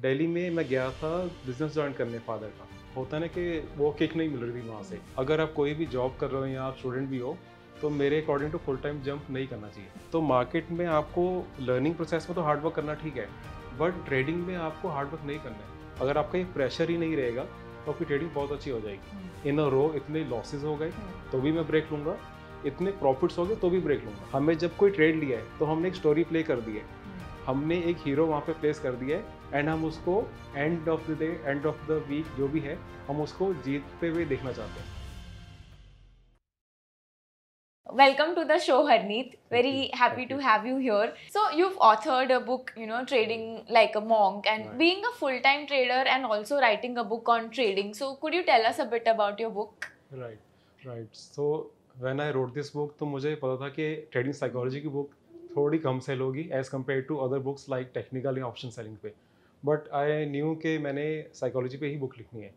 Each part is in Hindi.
दिल्ली में मैं गया था बिजनेस ज्वाइन करने फादर का होता ना कि वो किक नहीं मिल रही थी वहाँ से अगर आप कोई भी जॉब कर रहे हो या आप स्टूडेंट भी हो तो मेरे according to full time jump नहीं करना चाहिए तो मार्केट में आपको लर्निंग प्रोसेस में तो हार्डवर्क करना ठीक है बट ट्रेडिंग में आपको हार्डवर्क नहीं करना है अगर आपका ये प्रेशर ही नहीं रहेगा तो आपकी ट्रेडिंग बहुत अच्छी हो जाएगी इन अ रो इतने हम्म। तो लॉसेज हो गए तो भी मैं ब्रेक लूँगा इतने प्रॉफिट्स हो गए तो भी ब्रेक लूँगा हमें जब कोई ट्रेड लिया है तो हमने एक स्टोरी प्ले कर दी है हम्म। हमने एक हीरो वहाँ पे प्लेस कर दिया है एंड हम उसको end of the day end of the week जो भी है हम उसको जीतते हुए देखना चाहते हैं welcome to the show harneet very happy to have you here so you've authored a book you know trading like a monk and right. being a full-time trader and also writing a book on trading so could you tell us a bit about your book right right so when i wrote this book तो मुझे पता था कि ट्रेडिंग साइकोलॉजी की बुक थोड़ी कम सेल होगी as compare to other books like technical या ऑप्शन सेलिंग पे बट आई न्यू कि मैंने साइकोलॉजी पे ही बुक लिखनी है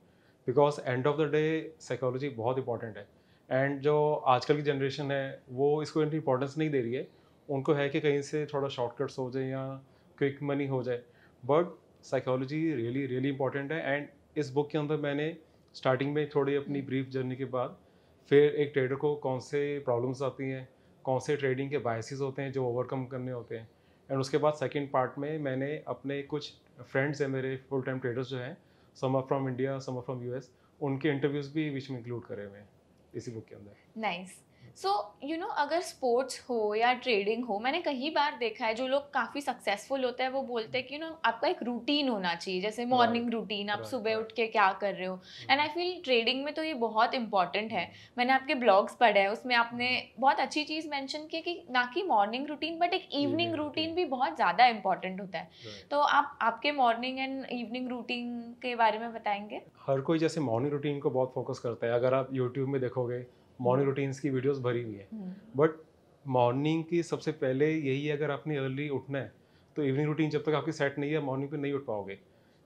because end of the day psychology बहुत इंपॉर्टेंट है एंड जो आजकल की जनरेशन है वो इसको इतनी इंपॉर्टेंस नहीं दे रही है उनको है कि कहीं से थोड़ा शॉर्टकट्स हो जाए या क्विक मनी हो जाए but psychology really really important है एंड इस बुक के अंदर मैंने स्टार्टिंग में थोड़ी अपनी ब्रीफ जर्नी के बाद फिर एक ट्रेडर को कौन से प्रॉब्लम्स आती हैं कौन से ट्रेडिंग के बायसेस होते हैं जो ओवरकम करने होते हैं एंड उसके बाद सेकंड पार्ट में मैंने अपने कुछ फ्रेंड्स हैं मेरे फुल टाइम ट्रेडर्स जो हैं some are from India some are from US उनके इंटरव्यूज भी विच में इंक्लूड करे हुए हैं इसी बुक के अंदर nice nice. So you know अगर स्पोर्ट्स हो या ट्रेडिंग हो मैंने कई बार देखा है जो लोग काफ़ी सक्सेसफुल होते हैं वो बोलते हैं कि यू you नो know, आपका एक रूटीन होना चाहिए जैसे मॉर्निंग रूटीन आप सुबह उठ के क्या कर रहे हो एंड आई फील ट्रेडिंग में तो ये बहुत इंपॉर्टेंट है मैंने आपके ब्लॉग्स पढ़े हैं उसमें आपने बहुत अच्छी चीज़ मैंशन की कि ना कि मॉर्निंग रूटीन बट एक इवनिंग रूटीन भी बहुत ज़्यादा इंपॉर्टेंट होता है तो आप आपके मॉर्निंग एंड इवनिंग रूटीन के बारे में बताएंगे हर कोई जैसे मॉर्निंग रूटीन को बहुत फोकस करता है अगर आप यूट्यूब में देखोगे मॉर्निंग रूटीन्स की वीडियोस भरी हुई है बट मॉर्निंग की सबसे पहले यही है अगर आपने अर्ली उठना है तो इवनिंग रूटीन जब तक आपकी सेट नहीं है मॉर्निंग पे नहीं उठ पाओगे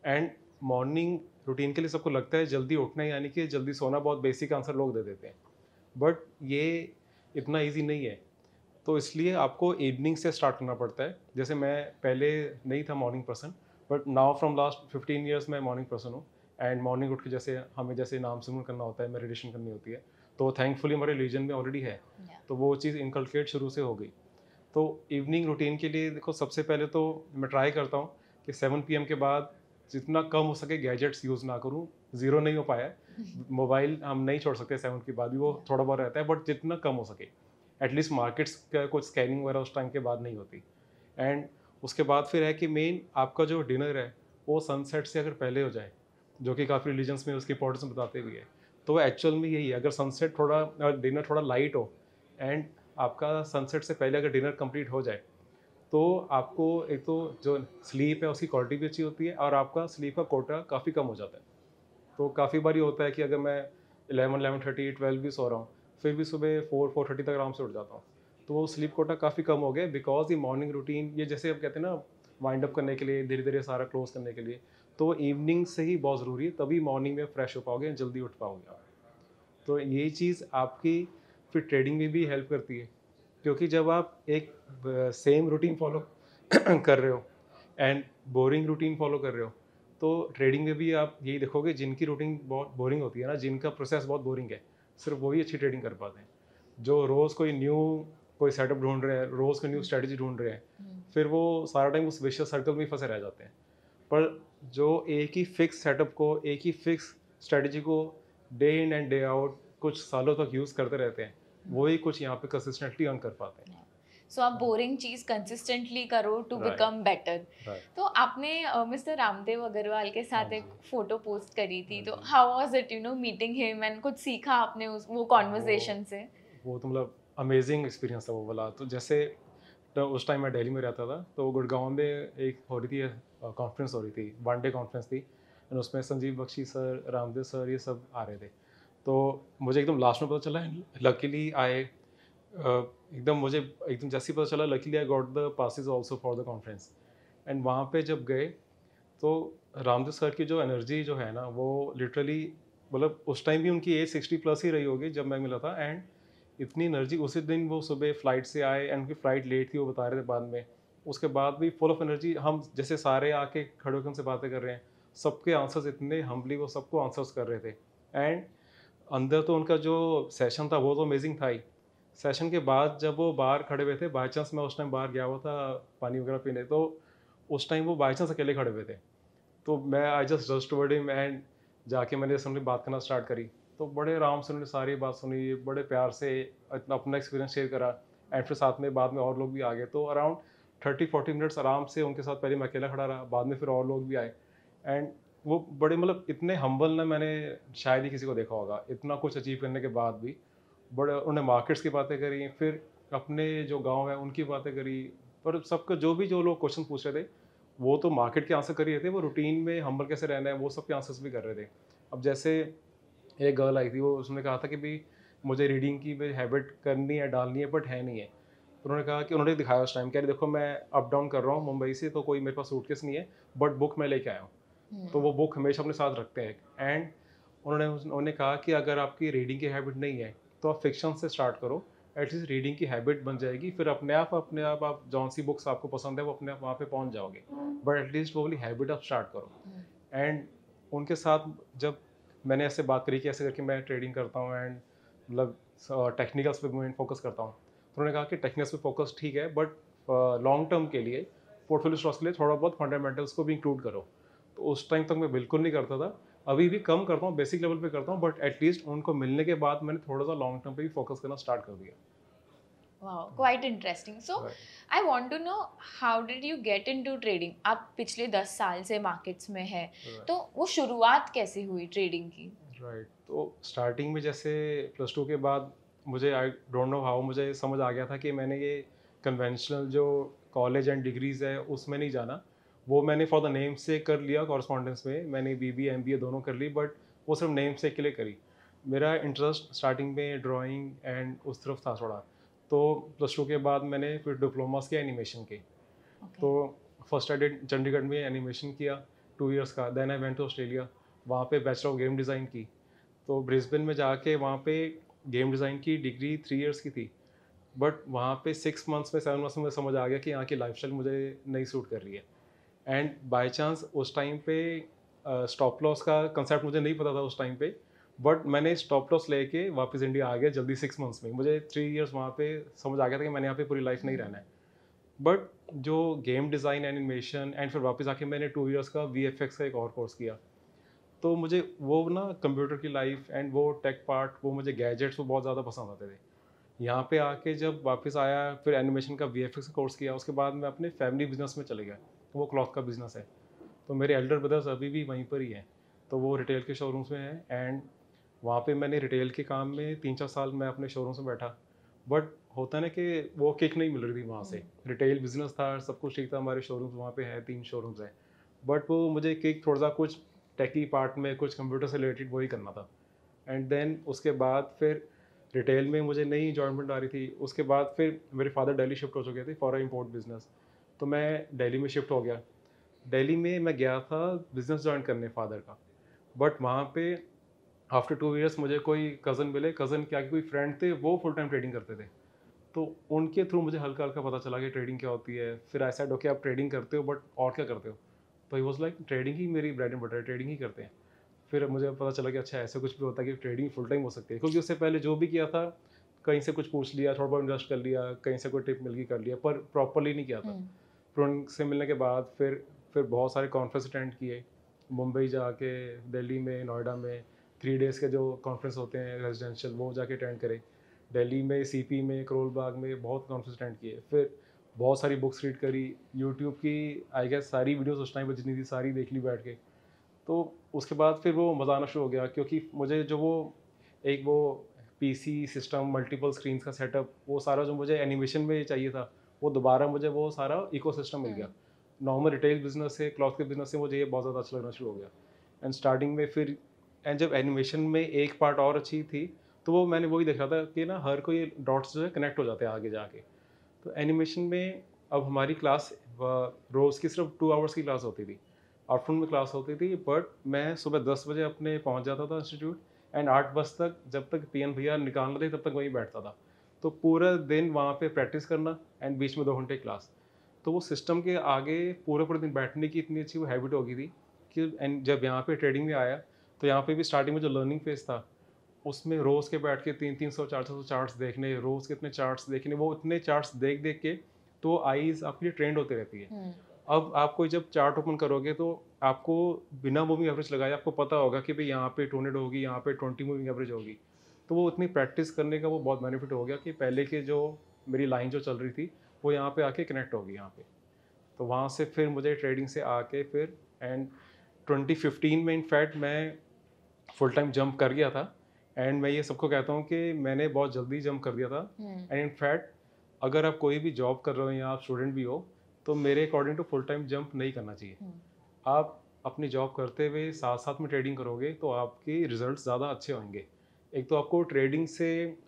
एंड मॉर्निंग रूटीन के लिए सबको लगता है जल्दी उठना है यानी कि जल्दी सोना बहुत बेसिक आंसर लोग दे देते हैं बट ये इतना ईजी नहीं है तो इसलिए आपको इवनिंग से स्टार्ट करना पड़ता है जैसे मैं पहले नहीं था morning person but now from last fifteen years मैं मॉर्निंग पर्सन हूँ एंड मॉर्निंग उठ के जैसे हमें जैसे नाम सुमन करना होता है मेडिटेशन करनी होती है तो थैंकफुली हमारे रिलीजन में ऑलरेडी है yeah. तो वो चीज़ इनकलकेट शुरू से हो गई तो इवनिंग रूटीन के लिए देखो सबसे पहले तो मैं ट्राई करता हूँ कि सेवन पी के बाद जितना कम हो सके गैजेट्स यूज़ ना करूँ ज़ीरो नहीं हो पाया मोबाइल हम नहीं छोड़ सकते सेवन के बाद भी वो थोड़ा बहुत रहता है बट जितना कम हो सके एटलीस्ट मार्केट्स का कुछ स्कैनिंग वगैरह उस टाइम के बाद नहीं होती एंड उसके बाद फिर है कि मेन आपका जो डिनर है वो सनसेट से अगर पहले हो जाए जो कि काफ़ी रिलीजन्स में उसकी इंपॉर्टेंस बताते भी है तो वो एक्चुअल में यही है अगर सनसेट थोड़ा डिनर थोड़ा लाइट हो एंड आपका सनसेट से पहले अगर डिनर कंप्लीट हो जाए तो आपको एक तो जो स्लीप है उसकी क्वालिटी भी अच्छी होती है और आपका स्लीप का कोटा काफ़ी कम हो जाता है तो काफ़ी बार ये होता है कि अगर मैं इलेवन अलेवन थर्टी ट्वेल्व भी सो रहा हूँ फिर भी सुबह फोर फोर थर्टी तक आराम से उठ जाता हूँ तो वो स्लीप कोटा काफ़ी कम हो गया बिकॉज ये मॉर्निंग रूटीन ये जैसे आप कहते हैं ना वाइंड अप करने के लिए धीरे धीरे सारा क्लोज करने के लिए तो इवनिंग से ही बहुत ज़रूरी है तभी मॉर्निंग में फ्रेश हो पाओगे जल्दी उठ पाओगे आप तो ये चीज़ आपकी फिर ट्रेडिंग में भी हेल्प करती है क्योंकि जब आप एक सेम रूटीन फॉलो कर रहे हो एंड बोरिंग रूटीन फॉलो कर रहे हो तो ट्रेडिंग में भी आप यही देखोगे जिनकी रूटीन बहुत बोरिंग होती है ना जिनका प्रोसेस बहुत बोरिंग है सिर्फ वही अच्छी ट्रेडिंग कर पाते हैं जो रोज़ कोई न्यू कोई सेटअप ढूंढ रहे हैं रोज़ कोई न्यू स्ट्रेटजी ढूंढ रहे हैं हम्म। फिर वो सारा टाइम उस विशेष सर्कल में ही फंसे रह जाते हैं पर जो एक ही फिक्स सेटअप को एक ही फिक्स स्ट्रेटजी को day in and day out कुछ सालों तक यूज़ करते रहते हैं वही कुछ यहाँ पे कंसिस्टेंटली अर्न कर पाते हैं सो आप बोरिंग चीज कंसिस्टेंटली करो टू बिकम बेटर तो आपने मिस्टर रामदेव अग्रवाल के साथ हाँ एक फोटो पोस्ट करी थी हाँ तो how was it you know meeting him and कुछ सीखा आपने उस वो कॉन्वर्जेशन से वो तो मतलब अमेजिंग एक्सपीरियंस था वो वाला तो जैसे तो उस टाइम मैं दिल्ली में रहता था तो गुड़गांव में एक हो रही थी कॉन्फ्रेंस हो रही थी वन डे कॉन्फ्रेंस थी एंड उसमें संजीव बख्शी सर रामदेव सर ये सब आ रहे थे तो मुझे एकदम लास्ट में पता चला लकीली आए uh, एकदम मुझे एकदम जैसे पता चला luckily I got the passes also for the conference and वहाँ पे जब गए तो रामदेव सर की जो एनर्जी जो है ना वो लिटरली मतलब उस टाइम भी उनकी एज सिक्सटी प्लस ही रही होगी जब मैं मिला था एंड इतनी एनर्जी उसी दिन वो सुबह फ्लाइट से आए एंड उनकी फ़्लाइट लेट थी वो बता रहे थे बाद में उसके बाद भी फुल ऑफ एनर्जी हम जैसे सारे आके खड़े होकर उनसे बातें कर रहे हैं सबके आंसर्स इतने हम्बली वो सबको आंसर्स कर रहे थे एंड अंदर तो उनका जो सेशन था वो तो अमेजिंग था ही सेशन के बाद जब वो बाहर खड़े हुए थे बाई चांस मैं उस टाइम बाहर गया हुआ था पानी वगैरह पीने तो उस टाइम वो बाई चांस अकेले खड़े हुए थे तो मैं आई जस्ट जस्ट वर्ड इम एंड जाके मैंने उन्होंने बात करना स्टार्ट करी तो बड़े आराम से उन्होंने सारी बात सुनी बड़े प्यार से अपना एक्सपीरियंस शेयर करा एंड फिर साथ में बाद में और लोग भी आ गए तो अराउंड थर्टी फोर्टी मिनट्स आराम से उनके साथ पहले मैं अकेला खड़ा रहा बाद में फिर और लोग भी आए एंड वो बड़े मतलब इतने हम्बल ना मैंने शायद ही किसी को देखा होगा इतना कुछ अचीव करने के बाद भी बड़े उन्होंने मार्केट्स की बातें करी फिर अपने जो गांव है उनकी बातें करी पर सबका जो भी जो लोग क्वेश्चन पूछ रहे थे वो तो मार्केट के आंसर कर रहे थे वो रूटीन में हम्बल कैसे रहना है वो सब के आंसर्स भी कर रहे थे अब जैसे एक गर्ल आई थी वो उसने कहा था कि भाई मुझे रीडिंग की भी हैबिट करनी है डालनी है बट है नहीं है तो उन्होंने कहा कि उन्होंने दिखाया उस टाइम कह रही देखो मैं अप डाउन कर रहा हूँ मुंबई से तो कोई मेरे पास सूटकेस नहीं है बट बुक मैं लेके आया हूँ हम्म। तो वो बुक हमेशा अपने साथ रखते हैं एंड उन्होंने उन्होंने कहा कि अगर आपकी रीडिंग की हैबिट नहीं है तो आप फिक्शन से स्टार्ट करो एटलीस्ट रीडिंग की हैबिट बन जाएगी फिर अपने आप अपने आप आप जौन सी बुक्स आपको पसंद है वो अपने आप वहाँ पे पहुँच जाओगे बट एटलीस्ट वो वाली हैबिट आप स्टार्ट करो एंड हम्म। उनके साथ जब मैंने ऐसे बात करी कि ऐसे करके मैं ट्रेडिंग करता हूँ एंड मतलब टेक्निकल्स पे मैं फोकस करता हूँ तो उन्होंने कहा कि टेक्निकल्स पे फोकस ठीक है बट लॉन्ग टर्म के लिए पोर्टफोलियो स्टॉक्स के लिए थोड़ा बहुत फंडामेंटल्स को भी इंक्लूड करो तो उस टाइम तक मैं बिल्कुल नहीं करता था अभी भी कम करता हूँ बेसिक लेवल पे करता हूँ बट एटलीस्ट उनको मिलने के बाद मैंने थोड़ा सा लॉन्ग टर्म पे भी फोकस करना स्टार्ट कर दिया wow quite interesting so right. i want to know how did you get into trading आप पिछले दस साल से मार्केट्स में है right. तो वो शुरुआत कैसे हुई ट्रेडिंग की राइट right. तो स्टार्टिंग में जैसे प्लस टू के बाद मुझे आई डोंट नो हाउ मुझे समझ आ गया था कि मैंने ये कन्वेंशनल जो कॉलेज एंड डिग्रीज है उसमें नहीं जाना वो मैंने फॉर द नेम से कर लिया कॉरस्पॉन्डेंस में मैंने B B M B A दोनों कर ली बट वो सिर्फ नेम से के लिए करी मेरा इंटरेस्ट स्टार्टिंग में ड्राइंग एंड उस तरफ था थोड़ा तो प्लस टू के बाद मैंने फिर डिप्लोमास तो किया एनिमेशन के तो फर्स्ट आई चंडीगढ़ में एनिमेशन किया टू ईयर्स का then I went to Australia वहाँ पे बैचलर ऑफ गेम डिज़ाइन की तो ब्रिस्बेन में जाके वहाँ पे गेम डिज़ाइन की डिग्री थ्री ईयर्स की थी बट वहाँ पे सिक्स मंथ्स में सेवन मंथ्स में समझ आ गया कि यहाँ की लाइफ स्टाइल मुझे नहीं सूट कर रही है एंड बाय चांस उस टाइम पे स्टॉप लॉस का कंसेप्ट मुझे नहीं पता था उस टाइम पे बट मैंने स्टॉप लॉस लेके वापस इंडिया आ गया जल्दी सिक्स मंथ्स में मुझे थ्री इयर्स वहाँ पे समझ आ गया था कि मैंने यहाँ पे पूरी लाइफ नहीं रहना है बट जो गेम डिज़ाइन एनिमेशन एंड फिर वापस आके मैंने टू ईयर्स का वी का एक और कोर्स किया तो मुझे वो ना कंप्यूटर की लाइफ एंड वो टेक पार्ट वो मुझे गैजेट्स वो बहुत ज़्यादा पसंद आते थे यहाँ पे आके जब वापस आया फिर एनिमेशन का वी का कोर्स किया उसके बाद मैं अपने फैमिली बिजनेस में चले गया वो क्लॉथ का बिजनेस है तो मेरे एल्डर ब्रदर्स अभी भी वहीं पर ही हैं तो वो रिटेल के शोरूम्स में हैं एंड वहाँ पे मैंने रिटेल के काम में तीन चार साल मैं अपने शोरूम्स में बैठा बट होता है ना कि वो किक नहीं मिल रही थी वहाँ से रिटेल बिजनेस था सब कुछ ठीक था हमारे शोरूम्स वहाँ पे हैं तीन शोरूम्स हैं बट वो मुझे किक थोड़ा सा कुछ टेकी पार्ट में कुछ कंप्यूटर से रिलेटेड वही करना था एंड देन उसके बाद फिर रिटेल में मुझे नई जॉइनमेंट आ रही थी उसके बाद फिर मेरे फादर डेली शिफ्ट हो चुके थे फॉर इम्पोर्ट बिजनेस तो मैं दिल्ली में शिफ्ट हो गया दिल्ली में मैं गया था बिज़नेस ज्वाइन करने फादर का बट वहाँ पे आफ्टर टू ईयर्स मुझे कोई कज़न मिले कज़न के आगे कोई फ्रेंड थे वो फुल टाइम ट्रेडिंग करते थे तो उनके थ्रू मुझे हल्का हल्का पता चला कि ट्रेडिंग क्या होती है फिर आई सेड ओके आप ट्रेडिंग करते हो बट और क्या करते हो तो ही वॉज लाइक ट्रेडिंग ही मेरी ब्रेड एंड बटर ट्रेडिंग ही करते हैं फिर मुझे पता चला कि अच्छा ऐसा कुछ भी होता है कि ट्रेडिंग फुल टाइम हो सकती है क्योंकि उससे पहले जो भी किया था कहीं से कुछ पूछ लिया थोड़ा बहुत इन्वेस्ट कर लिया कहीं से कोई टिप मिल गई कर लिया पर प्रॉपरली नहीं किया था हम्म। स्टूडेंट से मिलने के बाद फिर फिर बहुत सारे कॉन्फ्रेंस अटेंड किए मुंबई जाके दिल्ली में नोएडा में थ्री डेज़ के जो कॉन्फ्रेंस होते हैं रेजिडेंशियल वो जाके अटेंड करे दिल्ली में सीपी में करोल बाग में बहुत कॉन्फ्रेंस अटेंड किए फिर बहुत सारी बुक्स रीड करी यूट्यूब की आई गेस सारी वीडियोज उस टाइम पर जितनी थी सारी देख ली बैठ के तो उसके बाद फिर वो मज़ा आना शुरू हो गया क्योंकि मुझे जो वो एक वो पीसी सिस्टम मल्टीपल स्क्रीन का सेटअप वो सारा जो मुझे एनिमेशन में चाहिए था वो दोबारा मुझे वो सारा इको मिल गया नॉर्मल रिटेल बिजनेस से क्लॉथ के बिजनेस से मुझे ये बहुत ज़्यादा अच्छा लगना शुरू हो गया एंड स्टार्टिंग में फिर एंड जब एनिमेशन में एक पार्ट और अच्छी थी तो वो मैंने वही देखा था कि ना हर कोई डॉट्स जो है कनेक्ट हो जाते हैं आगे जाके तो एनिमेशन में अब हमारी क्लास रोज़ की सिर्फ टू आवर्स की क्लास होती थी आफ्टरनून में क्लास होती थी बट मैं सुबह दस बजे अपने पहुंच जाता था इंस्टीट्यूट एंड आठ बज तक जब तक पी भैया निकाल रहे थे तब तक वहीं बैठता था तो पूरा दिन वहाँ पे प्रैक्टिस करना एंड बीच में दो घंटे क्लास तो वो सिस्टम के आगे पूरे पूरे दिन बैठने की इतनी अच्छी वो हैबिट हो गई थी कि एंड जब यहाँ पे ट्रेडिंग में आया तो यहाँ पे भी स्टार्टिंग में जो लर्निंग फेज था उसमें रोज़ के बैठ के तीन तीन सौ चार सौ चार्ट्स देखने रोज़ के इतने चार्ट्स देखने वो इतने चार्ट्स देख देख के तो आईज आपके लिए ट्रेंड होती रहती है हम्म। अब आप कोई जब चार्ट ओपन करोगे तो आपको बिना मूविंग एवरेज लगाए आपको पता होगा कि भाई यहाँ पे टू हंड्रेड होगी यहाँ पे ट्वेंटी मूविंग एवरेज होगी तो वो उतनी प्रैक्टिस करने का वो बहुत बेनिफिट हो गया कि पहले की जो मेरी लाइन जो चल रही थी वो यहाँ पे आके कनेक्ट होगी यहाँ पे तो वहाँ से फिर मुझे ट्रेडिंग से आके फिर एंड 2015 में इनफैक्ट मैं फुल टाइम जंप कर गया था एंड मैं ये सबको कहता हूँ कि मैंने बहुत जल्दी जंप कर दिया था एंड हम्म। इनफैक्ट अगर आप कोई भी जॉब कर रहे हो या आप स्टूडेंट भी हो तो मेरे according to full time jump नहीं करना चाहिए हम्म। आप अपनी जॉब करते हुए साथ साथ में ट्रेडिंग करोगे तो आपके रिजल्ट ज़्यादा अच्छे होंगे एक तो आपको ट्रेडिंग से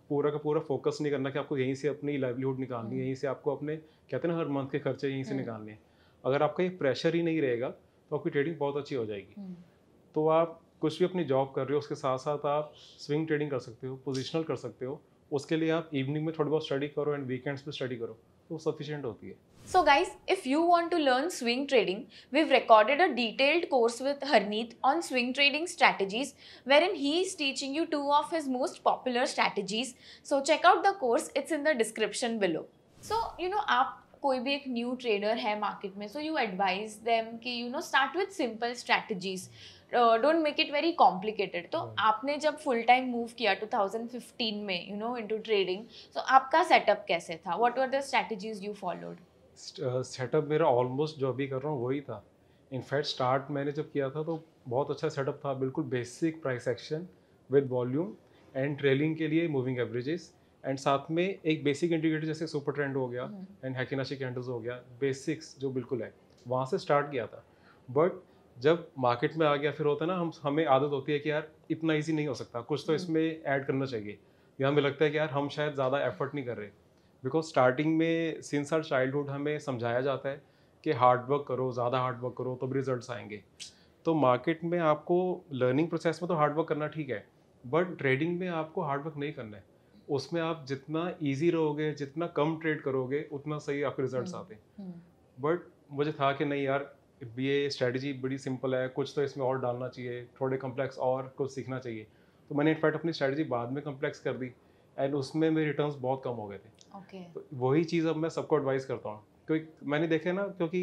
पूरा का पूरा फोकस नहीं करना कि आपको यहीं से अपनी लाइवलीहुड निकालनी है हम्म। यहीं से आपको अपने कहते हैं ना हर मंथ के खर्चे यहीं से हम्म। निकालने हैं अगर आपका ये प्रेशर ही नहीं रहेगा तो आपकी ट्रेडिंग बहुत अच्छी हो जाएगी हम्म। तो आप कुछ भी अपनी जॉब कर रहे हो उसके साथ साथ आप स्विंग ट्रेडिंग कर सकते हो पोजिशनल कर सकते हो उसके लिए आप इवनिंग में थोड़ी बहुत स्टडी करो एंड वीकेंड्स पे स्टडी करो तो सफिशेंट होती है So guys, if you want to learn swing trading, we've recorded a detailed course with Harneet on swing trading strategies wherein he is teaching you two of his most popular strategies. So check out the course, it's in the description below. So, you know, आप कोई भी एक न्यू ट्रेडर है मार्केट में सो यू एडवाइज देम कि you know start with simple strategies don't make it very complicated तो आपने जब फुल टाइम मूव किया 2015 में you know into trading so आपका सेटअप कैसे था what were the strategies you followed setup uh, मेरा ऑलमोस्ट जो अभी कर रहा हूँ वही था इनफैक्ट स्टार्ट मैंने जब किया था तो बहुत अच्छा सेटअप था बिल्कुल basic price action with volume and trailing के लिए मूविंग एवरेजेस एंड साथ में एक बेसिक इंडिकेटर जैसे सुपर ट्रेंड हो गया एंड हैकिनाशी कैंडल्स हो गया बेसिक्स जो बिल्कुल है वहाँ से स्टार्ट किया था बट जब मार्केट में आ गया फिर होता है ना हम हमें आदत होती है कि यार इतना ईजी नहीं हो सकता कुछ तो हम्म। इसमें ऐड करना चाहिए या हमें लगता है कि यार हम शायद ज़्यादा एफर्ट नहीं कर रहे बिकॉज स्टार्टिंग में सिंस आर चाइल्डहुड हमें समझाया जाता है कि हार्डवर्क करो ज़्यादा हार्डवर्क करो भी रिजल्ट आएंगे तो मार्केट में आपको लर्निंग प्रोसेस में तो हार्डवर्क करना ठीक है बट ट्रेडिंग में आपको हार्डवर्क नहीं करना है उसमें आप जितना ईजी रहोगे जितना कम ट्रेड करोगे उतना सही आपके रिजल्ट हम्म, आते हैं बट हम्म। मुझे था कि नहीं यार ये स्ट्रेटजी बड़ी सिंपल है कुछ तो इसमें और डालना चाहिए थोड़े कम्प्लेक्स और कुछ सीखना चाहिए तो मैंने इनफैक्ट अपनी स्ट्रेटजी बाद में कम्प्लेक्स कर दी एंड उसमें मेरे रिटर्न बहुत कम हो गए थे okay. तो वही चीज़ अब मैं सबको एडवाइस करता हूँ क्योंकि मैंने देखे ना क्योंकि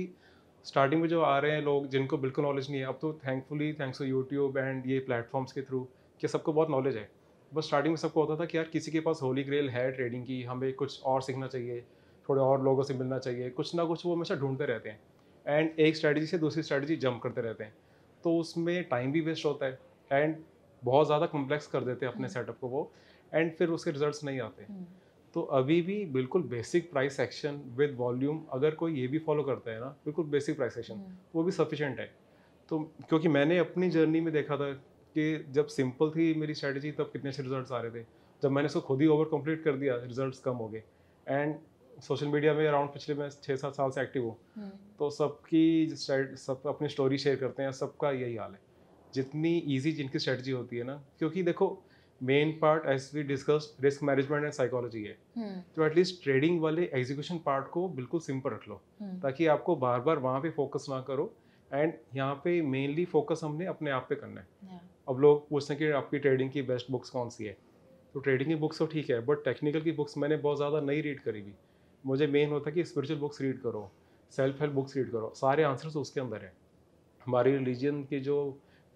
स्टार्टिंग में जो आ रहे हैं लोग जिनको बिल्कुल नॉलेज नहीं है अब तो thankfully thanks to YouTube and ये प्लेटफॉर्म्स के थ्रू कि सबको बहुत नॉलेज है बस स्टार्टिंग में सबको होता था कि यार किसी के पास होली ग्रेल है ट्रेडिंग की हमें कुछ और सीखना चाहिए थोड़े और लोगों से मिलना चाहिए कुछ ना कुछ वो हमेशा ढूंढते रहते हैं एंड एक स्ट्रैटेजी से दूसरी स्ट्रैटेजी जंप करते रहते हैं तो उसमें टाइम भी वेस्ट होता है एंड बहुत ज़्यादा कॉम्प्लेक्स कर देते हैं अपने सेटअप हम्म। को वो एंड फिर उसके रिजल्ट नहीं आते हम्म। तो अभी भी बिल्कुल basic price action with volume अगर कोई ये भी फॉलो करता है ना बिल्कुल बेसिक प्राइस एक्शन वो भी सफिशेंट है तो क्योंकि मैंने अपनी जर्नी में देखा था कि जब सिंपल थी मेरी स्ट्रैटेजी तब कितने से रिजल्ट आ रहे थे जब मैंने उसको खुद ही ओवर कंप्लीट कर दिया रिजल्ट कम हो गए एंड सोशल मीडिया में अराउंड पिछले मैं छः सात साल से एक्टिव हूँ हम्म। तो सबकी सब अपनी स्टोरी शेयर करते हैं सबका यही हाल है जितनी ईजी जिनकी स्ट्रैटेजी होती है ना क्योंकि देखो main part as we discuss risk management and psychology है हम्म। तो एटलीस्ट ट्रेडिंग वाले एग्जीक्यूशन पार्ट को बिल्कुल सिंपल रख लो हम्म। ताकि आपको बार बार वहाँ पे फोकस ना करो एंड यहाँ पे मेनली फोकस हमने अपने आप पे करना है अब लोग पूछते हैं कि आपकी ट्रेडिंग की बेस्ट बुक्स कौन सी है तो ट्रेडिंग की बुक्स तो ठीक है बट टेक्निकल की बुक्स मैंने बहुत ज़्यादा नहीं रीड करी भी मुझे मेन होता है कि स्पिरिचुअल बुक्स रीड करो सेल्फ हेल्प बुक्स रीड करो सारे आंसर्स उसके अंदर है हमारी रिलीजन के जो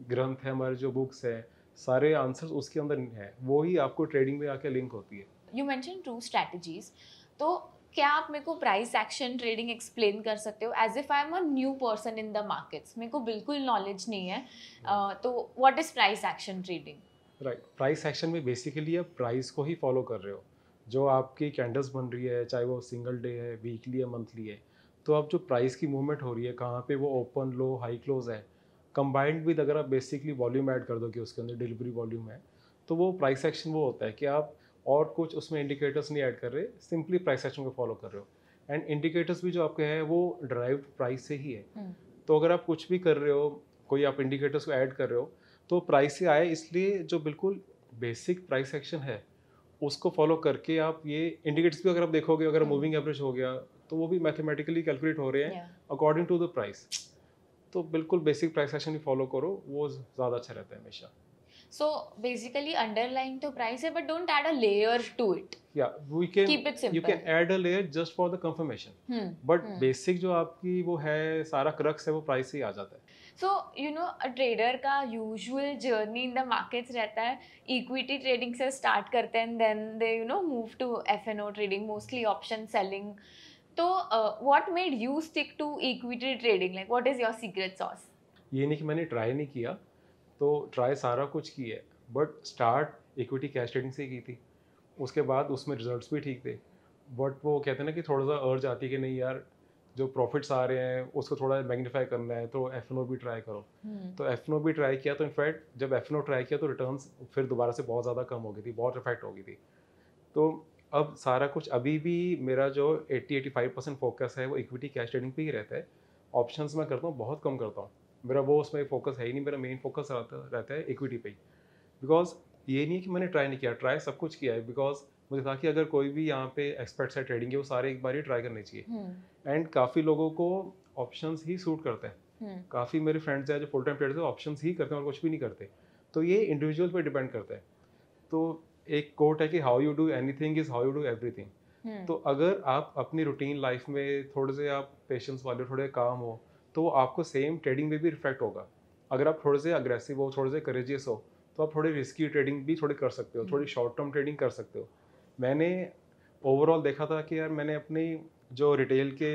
ग्रंथ है हमारे जो बुक्स है सारे आंसर्स उसके अंदर है वो ही आपको ट्रेडिंग में आके लिंक होती है यू मैंशन टू स्ट्रैटेजीज तो क्या आप मेरे को प्राइस एक्शन ट्रेडिंग एक्सप्लेन कर सकते हो as if I am a new person in the markets मेरे को बिल्कुल नॉलेज नहीं है तो what is price action trading right price action में बेसिकली आप प्राइस को ही फॉलो कर रहे हो जो आपकी कैंडल्स बन रही है चाहे वो सिंगल डे है वीकली है मंथली है तो आप जो प्राइस की मूवमेंट हो रही है कहाँ पे वो ओपन लो हाई क्लोज है कंबाइंड विद अगर आप बेसिकली वॉल्यूम ऐड कर दो कि उसके अंदर डिलीवरी वॉल्यूम है तो वो प्राइस एक्शन वो होता है कि आप और कुछ उसमें इंडिकेटर्स नहीं ऐड कर रहे सिंपली प्राइस एक्शन को फॉलो कर रहे हो एंड इंडिकेटर्स भी जो आपके हैं वो ड्राइव प्राइस से ही है हम्म। तो अगर आप कुछ भी कर रहे हो कोई आप इंडिकेटर्स को ऐड कर रहे हो तो प्राइस से आए इसलिए जो बिल्कुल बेसिक प्राइस एक्शन है उसको फॉलो करके आप ये इंडिकेटर्स भी अगर आप देखोगे अगर मूविंग हम्म। एवरेज हो गया तो वो भी मैथमेटिकली कैलकुलेट हो रहे हैं अकॉर्डिंग टू द प्राइस तो बिल्कुल बेसिक प्राइस एक्शन ही फॉलो करो वो ज़्यादा अच्छा रहता है हमेशा so basically underlying the तो price but don't add a layer to it yeah we can keep it simple you can add a layer just for the confirmation hmm. but hmm. basic जो आपकी वो है सारा क्रक्स है वो प्राइस ही आ जाता है सो यू नो ट्रेडर का usual journey in the markets रहता है इक्विटी ट्रेडिंग से स्टार्ट करते हैं then they you know move to F N O trading mostly option selling तो what made you stick to equity trading like what is your secret sauce ये नहीं कि मैंने ट्राई नहीं किया तो ट्राई सारा कुछ किया है but start equity cash trading से की थी उसके बाद उसमें रिजल्ट्स भी ठीक थे बट वो कहते हैं ना कि थोड़ा सा अर्ज आती है कि नहीं यार जो प्रॉफिट्स आ रहे हैं उसको थोड़ा मैग्नीफाई करना है तो एफ एन ओ भी ट्राई करो हम्म। तो एफ ओ भी ट्राई किया तो इनफैक्ट जब एफ एन ओ ट्राई किया तो रिटर्न फिर दोबारा से बहुत ज़्यादा कम हो गई थी बहुत इफेक्ट हो गई थी तो अब सारा कुछ अभी भी मेरा जो 80-85 परसेंट फोकस है वो इक्विटी कैश ट्रेडिंग पे ही रहता है ऑप्शन मैं करता हूँ बहुत कम करता हूँ मेरा वो उसमें फोकस है ही नहीं मेरा मेन फोकस रहता रहता है इक्विटी पे ही बिकॉज ये नहीं है कि मैंने ट्राई नहीं किया ट्राई सब कुछ किया है बिकॉज मुझे था कि अगर कोई भी यहाँ पे एक्सपर्ट्स है ट्रेडिंग के वो सारे एक बार ही ट्राई करने चाहिए एंड हम्म। काफ़ी लोगों को ऑप्शन ही सूट करते हैं हम्म। काफ़ी मेरे फ्रेंड्स हैं जो फुल टाइम ट्रेडर्स थे ऑप्शन ही करते हैं और कुछ भी नहीं करते तो ये इंडिविजुअल पर डिपेंड करता है तो एक कोट है कि how you do anything is how you do everything तो अगर आप अपनी रूटीन लाइफ में थोड़े से आप पेशेंस वाले थोड़े काम हो तो आपको सेम ट्रेडिंग में भी इफेक्ट होगा अगर आप थोड़े से अग्रेसिव हो थोड़े से करेजियस हो तो आप थोड़ी रिस्की ट्रेडिंग भी थोड़ी कर सकते हो hmm. थोड़ी शॉर्ट टर्म ट्रेडिंग कर सकते हो मैंने ओवरऑल देखा था कि यार मैंने अपनी जो रिटेल के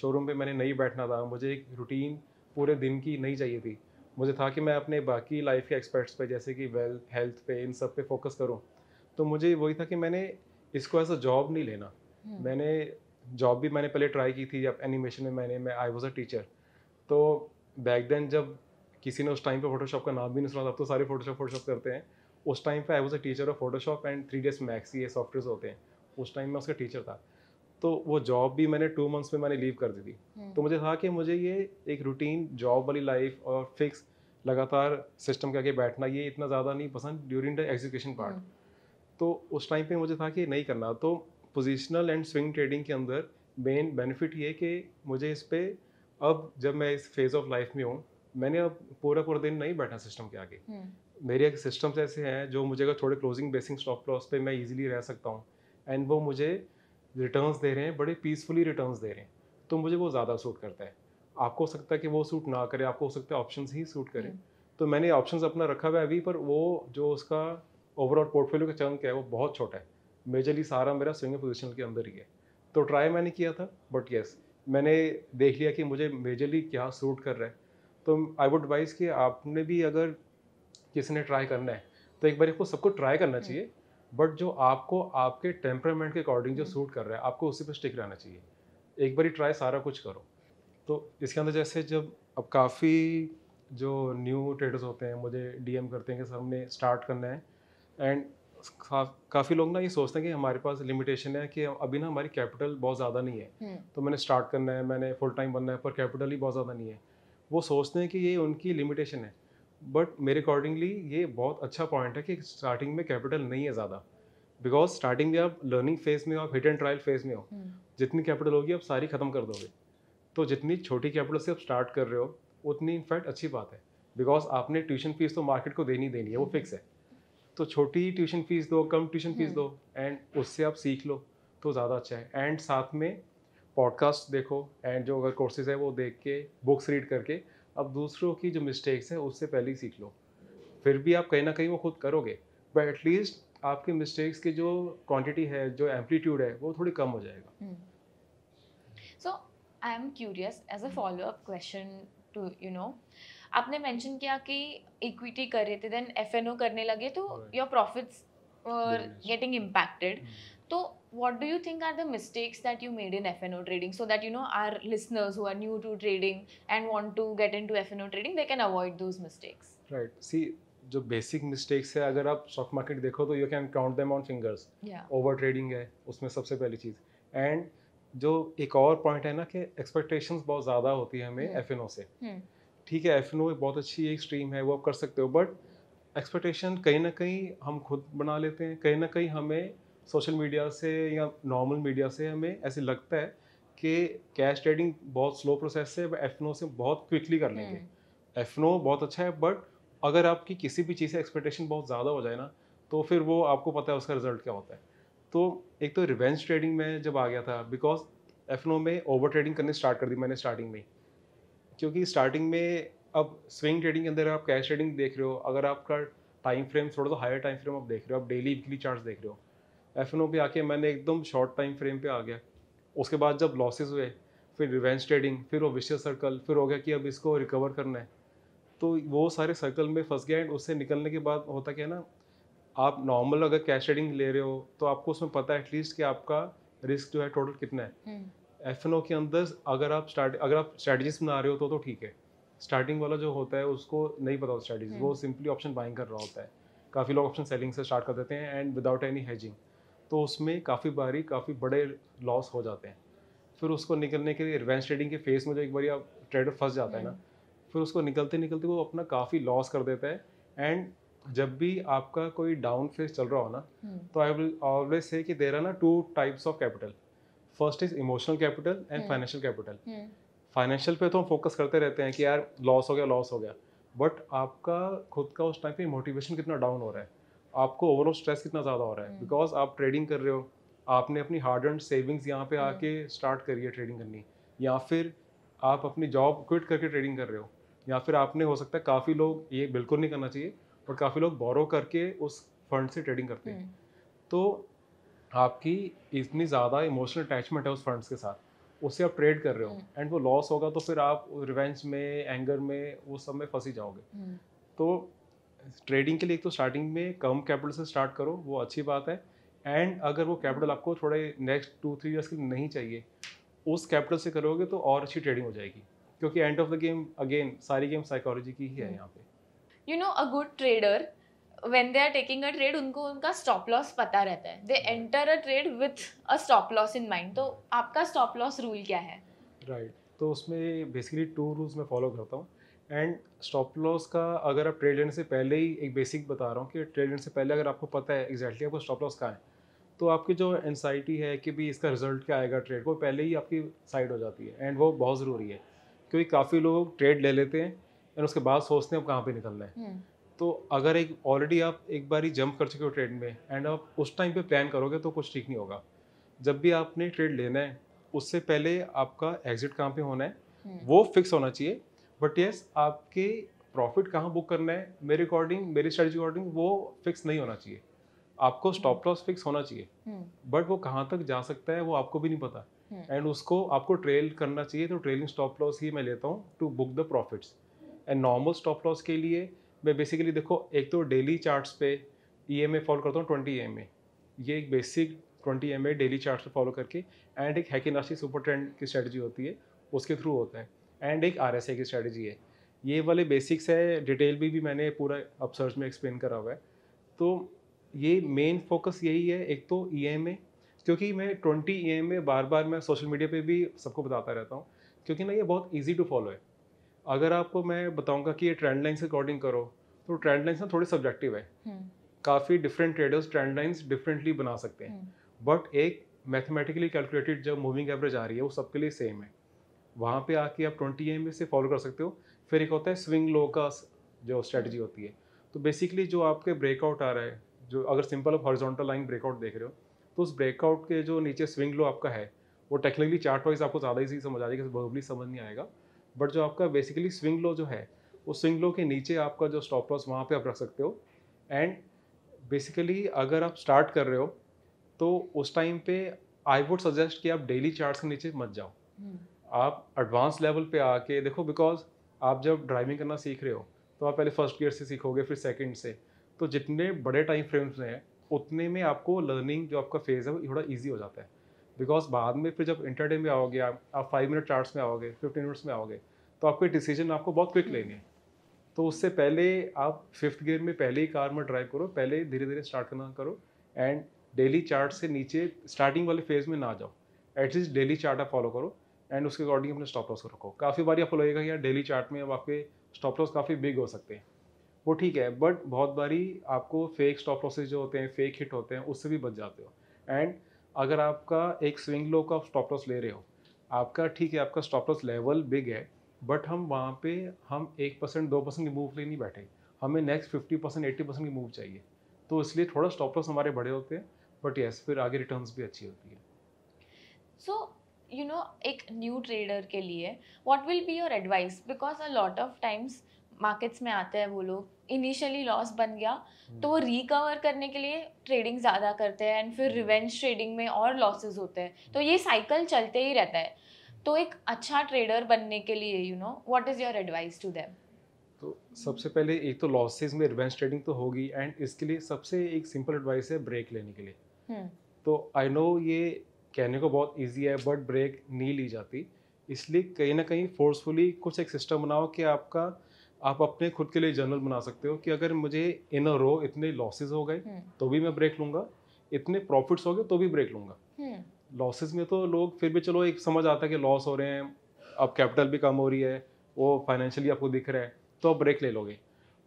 शोरूम पे मैंने नहीं बैठना था मुझे एक रूटीन पूरे दिन की नहीं चाहिए थी मुझे था कि मैं अपने बाकी लाइफ के एक्सपर्ट्स पे जैसे कि वेल्थ हेल्थ पे इन सब पे फोकस करूँ तो मुझे वही था कि मैंने इसको एज अ जॉब नहीं लेना हम्म। मैंने जॉब भी मैंने पहले ट्राई की थी जब एनिमेशन में मैंने मैं आई वॉज अ टीचर तो बैक देन जब किसी ने उस टाइम पे फोटोशॉप का नाम भी नहीं सुना था अब तो सारे फोटोशॉप फोटोशॉप करते हैं उस टाइम पे I was a teacher of Photoshop and three DS Max ये सॉफ्टवेयर होते हैं उस टाइम में उसका टीचर था तो वो जॉब भी मैंने टू मंथ्स में मैंने लीव कर दी थी हम्म। तो मुझे था कि मुझे ये एक रूटीन जॉब वाली लाइफ और फिक्स लगातार सिस्टम के आगे बैठना ये इतना ज़्यादा नहीं पसंद ड्यूरिंग द एग्जीक्यूशन पार्ट तो उस टाइम पे मुझे था कि नहीं करना तो पोजिशनल एंड स्विंग ट्रेडिंग के अंदर मेन बेनिफिट ये कि मुझे इस पर अब जब मैं इस फेज़ ऑफ लाइफ में हूँ मैंने अब पूरा पूरा दिन नहीं बैठा सिस्टम के आगे हम्म। मेरे एक सिस्टम्स ऐसे हैं जो मुझे अगर थोड़े क्लोजिंग बेसिंग स्टॉप लॉस पे मैं इजीली रह सकता हूँ एंड वो मुझे रिटर्न्स दे रहे हैं बड़े पीसफुली रिटर्न्स दे रहे हैं तो मुझे वो ज़्यादा सूट करता है आपको हो सकता है कि वो सूट ना करे आपको हो सकता है ऑप्शन ही सूट करें हम्म। तो मैंने ऑप्शन अपना रखा हुआ है अभी पर वो जो उसका ओवरऑल पोर्टफोलियो का चंक है वो बहुत छोटा है मेजरली सारा मेरा स्विंग पोजिशन के अंदर ही है तो ट्राई मैंने किया था बट येस मैंने देख लिया कि मुझे मेजरली क्या सूट कर रहा है तो आई वुड एडवाइस कि आपने भी अगर किसी ने ट्राई करना है तो एक बार इसको सबको ट्राई करना हम्म। चाहिए बट जो आपको आपके टेम्परामेंट के अकॉर्डिंग जो सूट हम्म। कर रहा है आपको उसी पर स्टिक रहना चाहिए एक बार ही ट्राई सारा कुछ करो तो इसके अंदर जैसे जब अब काफ़ी जो न्यू ट्रेडर्स होते हैं मुझे डीएम करते हैं कि सर हमने स्टार्ट करना है एंड काफ़ी लोग ना ये सोचते हैं कि हमारे पास लिमिटेशन है कि अभी ना हमारी कैपिटल बहुत ज़्यादा नहीं है हम्म। तो मैंने स्टार्ट करना है मैंने फुल टाइम बनना है पर कैपिटल ही बहुत ज़्यादा नहीं है वो सोचते हैं कि ये उनकी लिमिटेशन है बट मेरे अकॉर्डिंगली ये बहुत अच्छा पॉइंट है कि स्टार्टिंग में कैपिटल नहीं है ज़्यादा बिकॉज स्टार्टिंग में आप लर्निंग फेज में हो आप हिट एंड ट्रायल फेज में हो हम्म। जितनी कैपिटल होगी आप सारी ख़त्म कर दोगे तो जितनी छोटी कैपिटल से आप स्टार्ट कर रहे हो उतनी इनफैक्ट अच्छी बात है बिकॉज आपने ट्यूशन फीस तो मार्केट को देनी देनी है वो फिक्स हम्म। है तो छोटी ट्यूशन फीस दो कम ट्यूशन फीस हम्म। दो एंड उससे आप सीख लो तो ज़्यादा अच्छा है एंड साथ में पॉडकास्ट देखो एंड जो अगर कोर्सेज है वो देख के बुक्स रीड करके अब दूसरों की जो मिस्टेक्स हैं उससे पहले ही सीख लो फिर भी आप कहीं ना कहीं वो खुद करोगे बट एटलीस्ट आपके मिस्टेक्स की जो क्वांटिटी है जो एम्पलीट्यूड है वो थोड़ी कम हो जाएगा so I am curious as a follow up question to you know आपने मेंशन किया कि इक्विटी कर रहे थे देन एफएनओ करने लगे तो your profits were getting impacted तो what do you think are the mistakes that you made in FNO trading so that you know our listeners who are new to trading and want to get into FNO trading they can avoid those mistakes right see जो बेसिक मिस्टेक्स है अगर आप स्टॉक मार्केट देखो तो you can count them on fingers over trading है उसमें सबसे पहली चीज एंड जो एक और पॉइंट है ना कि एक्सपेक्टेशंस बहुत ज्यादा होती है हमें एफएनओ hmm. yeah. से hmm. ठीक है एफ बहुत अच्छी एक स्ट्रीम है वो आप कर सकते हो बट एक्सपेक्टेशन कहीं ना कहीं हम खुद बना लेते हैं कहीं ना कहीं हमें सोशल मीडिया से या नॉर्मल मीडिया से हमें ऐसे लगता है कि कैश ट्रेडिंग बहुत स्लो प्रोसेस है एफ से बहुत क्विकली कर लेंगे एफ हम्म। बहुत अच्छा है बट अगर आपकी किसी भी चीज़ से एक्सपेक्टेशन बहुत ज़्यादा हो जाए ना तो फिर वो आपको पता है उसका रिजल्ट क्या होता है तो एक तो रिवेंज ट्रेडिंग में जब आ गया था बिकॉज एफ में ओवर ट्रेडिंग करनी स्टार्ट कर दी मैंने स्टार्टिंग में ही क्योंकि स्टार्टिंग में अब स्विंग ट्रेडिंग के अंदर आप कैश ट्रेडिंग देख रहे हो अगर आपका टाइम फ्रेम थोड़ा सा हायर टाइम फ्रेम आप देख रहे हो आप डेली वीकली चार्ज देख रहे हो एफ एन ओ पे आके मैंने एकदम शॉर्ट टाइम फ्रेम पे आ गया उसके बाद जब लॉसेज हुए फिर रिवेंज ट्रेडिंग फिर वो विशेष सर्कल फिर हो गया कि अब इसको रिकवर करना है तो वो सारे सर्कल में फंस गया एंड उससे निकलने के बाद होता क्या है ना आप नॉर्मल अगर कैश ट्रेडिंग ले रहे हो तो आपको उसमें पता है एटलीस्ट कि आपका रिस्क जो है टोटल कितना है हम्म। एफ के अंदर अगर आप स्टार्ट अगर आप स्ट्रेटजीज बना रहे हो तो तो ठीक है स्टार्टिंग वाला जो होता है उसको नहीं पता होता स्ट्रेटजीज हम्म। वो सिंपली ऑप्शन बाइंग कर रहा होता है काफ़ी लोग ऑप्शन सेलिंग से स्टार्ट कर देते हैं एंड विदाउट एनी हैजिंग तो उसमें काफ़ी बारी काफ़ी बड़े लॉस हो जाते हैं फिर उसको निकलने के लिए एडवांस ट्रेडिंग के फेस में जो एक बार आप ट्रेडर फंस जाता है ना हम्म। फिर उसको निकलते निकलते वो अपना काफ़ी लॉस कर देता है एंड जब भी आपका कोई डाउन फेस चल रहा हो ना हम्म। तो आई विल ऑलवेज से कि देर आर ना two types of capital first is emotional capital and financial capital financial पे तो हम फोकस करते रहते हैं कि यार लॉस हो गया लॉस हो गया बट आपका खुद का उस टाइम पे मोटिवेशन कितना डाउन हो रहा है आपको ओवरऑल स्ट्रेस कितना ज़्यादा हो रहा है बिकॉज hmm. आप ट्रेडिंग कर रहे हो आपने अपनी हार्ड एंड सेविंग्स यहाँ पे आके स्टार्ट hmm. करी है ट्रेडिंग करनी या फिर आप अपनी जॉब क्विट करके ट्रेडिंग कर रहे हो या फिर आपने हो सकता है काफ़ी लोग ये बिल्कुल नहीं करना चाहिए और काफ़ी लोग बोरो करके उस फंड से ट्रेडिंग करते हैं hmm. तो आपकी इतनी ज़्यादा इमोशनल अटैचमेंट है उस फंड्स के साथ उससे आप ट्रेड कर रहे हो एंड हम्म। वो लॉस होगा तो फिर आप रिवेंज में एंगर में वो सब में फंसी जाओगे हम्म। तो ट्रेडिंग के लिए एक तो स्टार्टिंग में कम कैपिटल से स्टार्ट करो वो अच्छी बात है एंड अगर वो कैपिटल आपको थोड़े नेक्स्ट टू थ्री ईयर्स के लिए नहीं चाहिए उस कैपिटल से करोगे तो और अच्छी ट्रेडिंग हो जाएगी क्योंकि end of the game again सारी गेम साइकोलॉजी की ही है हम्म। यहाँ पे you know a good trader when they are taking a trade उनको उनका स्टॉप लॉस पता रहता है they enter a trade with a stop loss in mind तो आपका स्टॉप लॉस रूल क्या है राइट right. तो उसमें बेसिकली टू रूल्स मैं फॉलो करता हूँ एंड स्टॉप लॉस का अगर आप ट्रेड लेने से पहले ही एक बेसिक बता रहा हूँ कि ट्रेड लेने से पहले अगर आपको पता है एग्जैक्टली exactly आपको स्टॉप लॉस कहाँ है तो आपकी जो एनजाइटी है कि भी इसका रिजल्ट क्या आएगा ट्रेड वो पहले ही आपकी साइड हो जाती है एंड वो बहुत ज़रूरी है क्योंकि काफ़ी लोग ट्रेड ले लेते हैं एंड उसके बाद सोचते हैं अब कहाँ पर निकलना है हम्म. तो अगर एक ऑलरेडी आप एक बार ही जंप कर चुके हो ट्रेड में एंड आप उस टाइम पे प्लान करोगे तो कुछ ठीक नहीं होगा जब भी आपने ट्रेड लेना है उससे पहले आपका एग्जिट कहाँ पे होना है हम्म। वो फिक्स होना चाहिए बट यस आपके प्रॉफिट कहाँ बुक करना है मेरे अकॉर्डिंग मेरी स्ट्रेटजी अकॉर्डिंग वो फिक्स नहीं होना चाहिए आपको स्टॉप लॉस फिक्स होना चाहिए बट हम्म। वो कहाँ तक जा सकता है वो आपको भी नहीं पता एंड हम्म। उसको आपको ट्रेल करना चाहिए तो ट्रेलिंग स्टॉप लॉस ही मैं लेता हूँ to book the profits and normal stop loss के लिए मैं बेसिकली देखो एक तो डेली चार्ट्स पे ई एम ए फॉलो करता हूँ ट्वेंटी एम ए ये एक basic twenty M A daily charts पे फॉलो करके एंड एक हैकिनाशी सुपर ट्रेंड की स्ट्रेटजी होती है उसके थ्रू होता है एंड एक आर एस ए की स्ट्रेटजी है ये वाले बेसिक्स है डिटेल भी भी मैंने पूरा अपसर्च में एक्सप्लेन करा हुआ है तो ये मेन फोकस यही है एक तो ई एम ए क्योंकि मैं ट्वेंटी ई एम ए बार बार मैं सोशल मीडिया पे भी सबको बताता रहता हूँ क्योंकि ना ये बहुत ईजी टू फॉलो है अगर आपको मैं बताऊंगा कि ये ट्रेंड लाइन से अकॉर्डिंग करो तो ट्रेंड लाइन्स ना थोड़े सब्जेक्टिव है काफ़ी different traders trend lines differently बना सकते हैं बट हम्म। एक मैथमेटिकली कैलकुलेटेड जब मूविंग एवरेज आ रही है वो सबके लिए सेम है वहाँ पे आके आप ट्वेंटी एम से फॉलो कर सकते हो फिर एक होता है स्विंग लो का जो स्ट्रेटजी हम्म। होती है तो बेसिकली जो आपके ब्रेकआउट आ रहा है जो अगर सिंपल आप हॉरिजॉन्टल लाइन ब्रेकआउट देख रहे हो तो उस ब्रेकआउट के जो नीचे स्विंग लो आपका है वो टेक्निकली चार्ट वाइज आपको ज़्यादा ही समझ आ जाएगा बहुबली समझ नहीं आएगा बट जो आपका बेसिकली स्विंग लो जो है उस स्विंग लो के नीचे आपका जो स्टॉप लॉस वहाँ पे आप रख सकते हो एंड बेसिकली अगर आप स्टार्ट कर रहे हो तो उस टाइम पे आई वुड सजेस्ट कि आप डेली चार्ट्स के नीचे मत जाओ hmm. आप एडवांस लेवल पे आके देखो बिकॉज आप जब ड्राइविंग करना सीख रहे हो तो आप पहले फर्स्ट ईयर से सीखोगे फिर सेकंड से तो जितने बड़े टाइम फ्रेम्स में हैं उतने में आपको लर्निंग जो आपका फेज़ है वो थोड़ा ईजी हो जाता है बिकॉज बाद में फिर जब इंटरडे में आओगे आप फाइव मिनट चार्ट्स में आओगे फिफ्टीन मिनट्स में आओगे तो आपके डिसीजन आपको बहुत क्विक हम्म। लेनी है तो उससे पहले आप फिफ्थ गियर में पहले ही कार में ड्राइव करो पहले धीरे धीरे स्टार्ट करना करो एंड डेली चार्ट से नीचे स्टार्टिंग वाले फेज में ना जाओ एटलीस्ट डेली चार्ट आप फॉलो करो एंड उसके अकॉर्डिंग अपने स्टॉप लॉस रखो काफ़ी बार आपको लगेगा यार डेली चार्ट में अब आपके स्टॉप लॉस काफ़ी बिग हो सकते हैं वो ठीक है बट बहुत बारी आपको फेक स्टॉप लॉसेज जो होते हैं फेक हिट होते हैं उससे भी बच जाते हो एंड अगर आपका एक स्विंग लो का स्टॉप लॉस ले रहे हो आपका ठीक है आपका स्टॉप लॉस लेवल बिग है बट हम वहाँ पे हम एक परसेंट दो परसेंट की मूव ले नहीं बैठे हमें next fifty percent eighty percent की मूव चाहिए तो इसलिए थोड़ा स्टॉप लॉस हमारे बड़े होते हैं बट यस फिर आगे रिटर्न्स भी अच्छी होती है सो यू नो एक न्यू ट्रेडर के लिए what will be your advice because a lot of times markets में आते हैं वो लोग इनिशियली लॉस बन गया हम्म। तो वो रिकवर करने के लिए ट्रेडिंग ज़्यादा करते हैं एंड फिर रिवेंज हम्म। ट्रेडिंग में और लॉसेज होते हैं तो हम्म। ये साइकिल चलते ही रहता है तो एक अच्छा ट्रेडर बनने के लिए you know what is your advice to them तो सबसे पहले एक तो लॉसेज में रिवेंज ट्रेडिंग तो होगी एंड इसके लिए सबसे एक सिंपल एडवाइस है ब्रेक लेने के लिए तो आई नो ये कहने को बहुत ईजी है बट ब्रेक नहीं ली जाती इसलिए कहीं ना कहीं फोर्सफुली कुछ एक सिस्टम बनाओ कि आपका आप अपने खुद के लिए जर्नल बना सकते हो कि अगर मुझे इन अ रो इतने हम्म। तो लॉसेज हो गए तो भी मैं ब्रेक लूंगा इतने प्रॉफिट्स हो गए तो भी ब्रेक लूंगा लॉसेज में तो लोग फिर भी चलो एक समझ आता है कि लॉस हो रहे हैं अब कैपिटल भी कम हो रही है वो फाइनेंशियली आपको दिख रहा है तो आप ब्रेक ले लोगे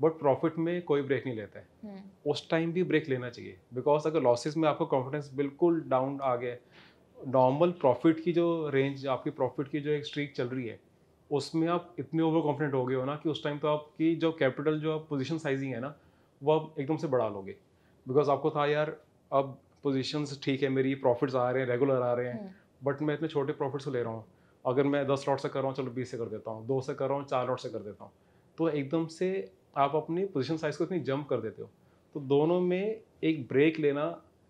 बट प्रॉफिट में कोई ब्रेक नहीं लेता है हम्म। उस टाइम भी ब्रेक लेना चाहिए बिकॉज अगर लॉसेज में आपका कॉन्फिडेंस बिल्कुल डाउन आ गया नॉर्मल प्रॉफिट की जो रेंज आपकी प्रॉफिट की जो एक स्ट्रीक चल रही है उसमें आप इतने ओवर कॉन्फिडेंट हो गए हो ना कि उस टाइम तो आपकी जो कैपिटल जो आप पोजिशन साइजिंग है ना वो आप एकदम से बढ़ा लोगे बिकॉज आपको था यार अब पोजिशन ठीक है मेरी प्रॉफिट्स आ रहे हैं रेगुलर आ रहे हैं बट हम्म। मैं इतने छोटे प्रॉफिट्स को ले रहा हूँ अगर मैं दस लॉट से कर रहा हूँ चलो बीस से कर देता हूँ दो से कर रहा हूँ चार लॉट से कर देता हूँ तो एकदम से आप अपनी पोजिशन साइज को इतनी जंप कर देते हो तो दोनों में एक ब्रेक लेना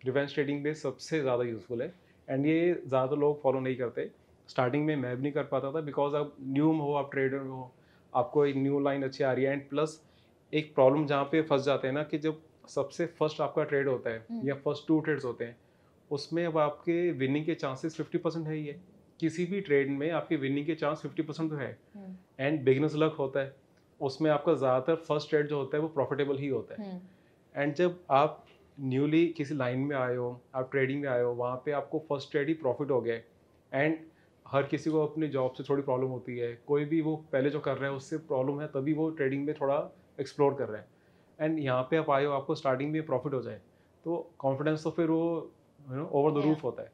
रिवेंस ट्रेडिंग पे सबसे ज़्यादा यूज़फुल है एंड ये ज़्यादातर लोग फॉलो नहीं करते स्टार्टिंग में मैं भी नहीं कर पाता था बिकॉज आप न्यू हो आप ट्रेडर हो आपको एक न्यू लाइन अच्छी आ रही है एंड प्लस एक प्रॉब्लम जहाँ पे फंस जाते हैं ना कि जब सबसे फर्स्ट आपका ट्रेड होता है हम्म। या फर्स्ट टू ट्रेड्स होते हैं उसमें अब आपके विनिंग के चांसेस फिफ्टी परसेंट है ही है किसी भी ट्रेड में आपके विनिंग के चांस फिफ्टी परसेंट तो है एंड बिगनेस लक होता है उसमें आपका ज़्यादातर फर्स्ट ट्रेड जो होता है वो प्रॉफिटेबल ही होता है एंड हम्म। जब आप न्यूली किसी लाइन में आए हो आप ट्रेडिंग में आए हो वहाँ पे आपको फर्स्ट ट्रेड ही प्रॉफिट हो गया एंड हर किसी को अपनी जॉब से थोड़ी प्रॉब्लम होती है कोई भी वो पहले जो कर रहा है उससे प्रॉब्लम है तभी वो ट्रेडिंग में थोड़ा एक्सप्लोर कर रहे हैं एंड यहाँ पे आप आए हो आपको स्टार्टिंग में प्रॉफिट हो जाए तो कॉन्फिडेंस तो फिर वो you know over the roof होता है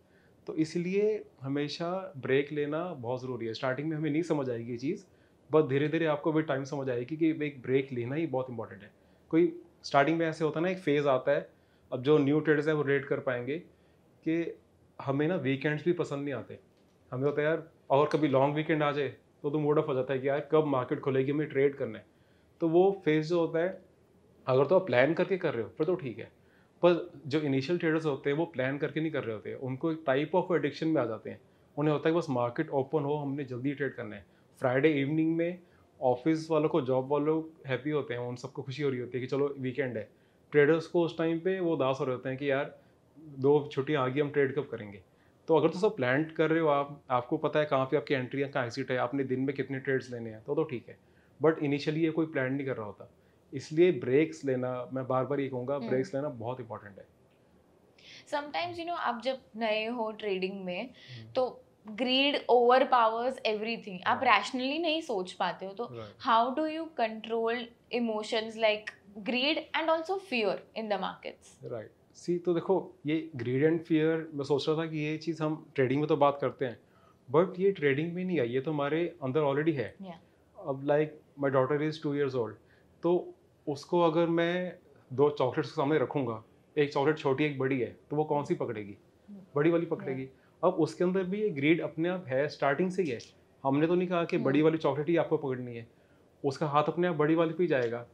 तो इसलिए हमेशा ब्रेक लेना बहुत ज़रूरी है स्टार्टिंग में हमें नहीं समझ आएगी ये चीज़ बट धीरे धीरे आपको भी टाइम समझ आएगी कि एक ब्रेक लेना ही बहुत इंपॉर्टेंट है कोई स्टार्टिंग में ऐसे होता है ना एक फेज़ आता है अब जो न्यू ट्रेडर्स हैं वो रेड कर पाएंगे कि हमें ना वीकेंड्स भी पसंद नहीं आते हमें होता है यार और कभी लॉन्ग वीकेंड आ जाए तो तो मूड ऑफ हो जाता है कि यार कब मार्केट खुलेगी हमें ट्रेड करना है तो वो फेज जो होता है अगर तो आप प्लान करके कर रहे हो फिर तो ठीक है पर जो इनिशियल ट्रेडर्स होते हैं वो प्लान करके नहीं कर रहे होते उनको एक टाइप ऑफ एडिक्शन में आ जाते हैं उन्हें होता है कि बस मार्केट ओपन हो हमने जल्दी ट्रेड करना है फ्राइडे इवनिंग में ऑफिस वालों को जॉब वालों हैप्पी होते हैं उन सबको खुशी हो रही होती है कि चलो वीकेंड है ट्रेडर्स को उस टाइम पे वो उदास हो रहे होते हैं कि यार दो छुट्टियाँ आ गई हम ट्रेड कब करेंगे तो अगर तो सब प्लान कर रहे हो आप आपको पता है कहाँ पे आपकी एंट्री है कहाँ एग्जिट है आपने दिन में कितने ट्रेड्स लेने हैं तो तो ठीक है बट इनिशियली ये कोई प्लान नहीं कर रहा होता इसलिए ब्रेक्स लेना मैं बार बार ये कहूँगा ब्रेक्स हम्म। लेना बहुत इंपॉर्टेंट है समटाइम्स यू नो आप जब नए हो ट्रेडिंग में हम्म। तो greed overpowers everything आप रैशनली नहीं सोच पाते हो तो how do you control emotions like greed and also fear in the markets right see तो देखो ये ग्रीड एंड फियर मैं सोच रहा था कि ये चीज़ हम ट्रेडिंग में तो बात करते हैं बट ये ट्रेडिंग में नहीं आई ये तो हमारे अंदर ऑलरेडी है yeah. अब like my daughter is two years old तो उसको अगर मैं दो चॉकलेट्स के सामने रखूँगा एक चॉकलेट छोटी एक बड़ी है तो वो कौन सी पकड़ेगी बड़ी वाली पकड़ेगी yeah. अब उसके अंदर भी ये ग्रीड अपने आप है स्टार्टिंग से ही है हमने तो नहीं कहा कि yeah. बड़ी वाली चॉकलेट ही आपको पकड़नी है उसका हाथ अपने आप बड़ी वाली पे जाएगा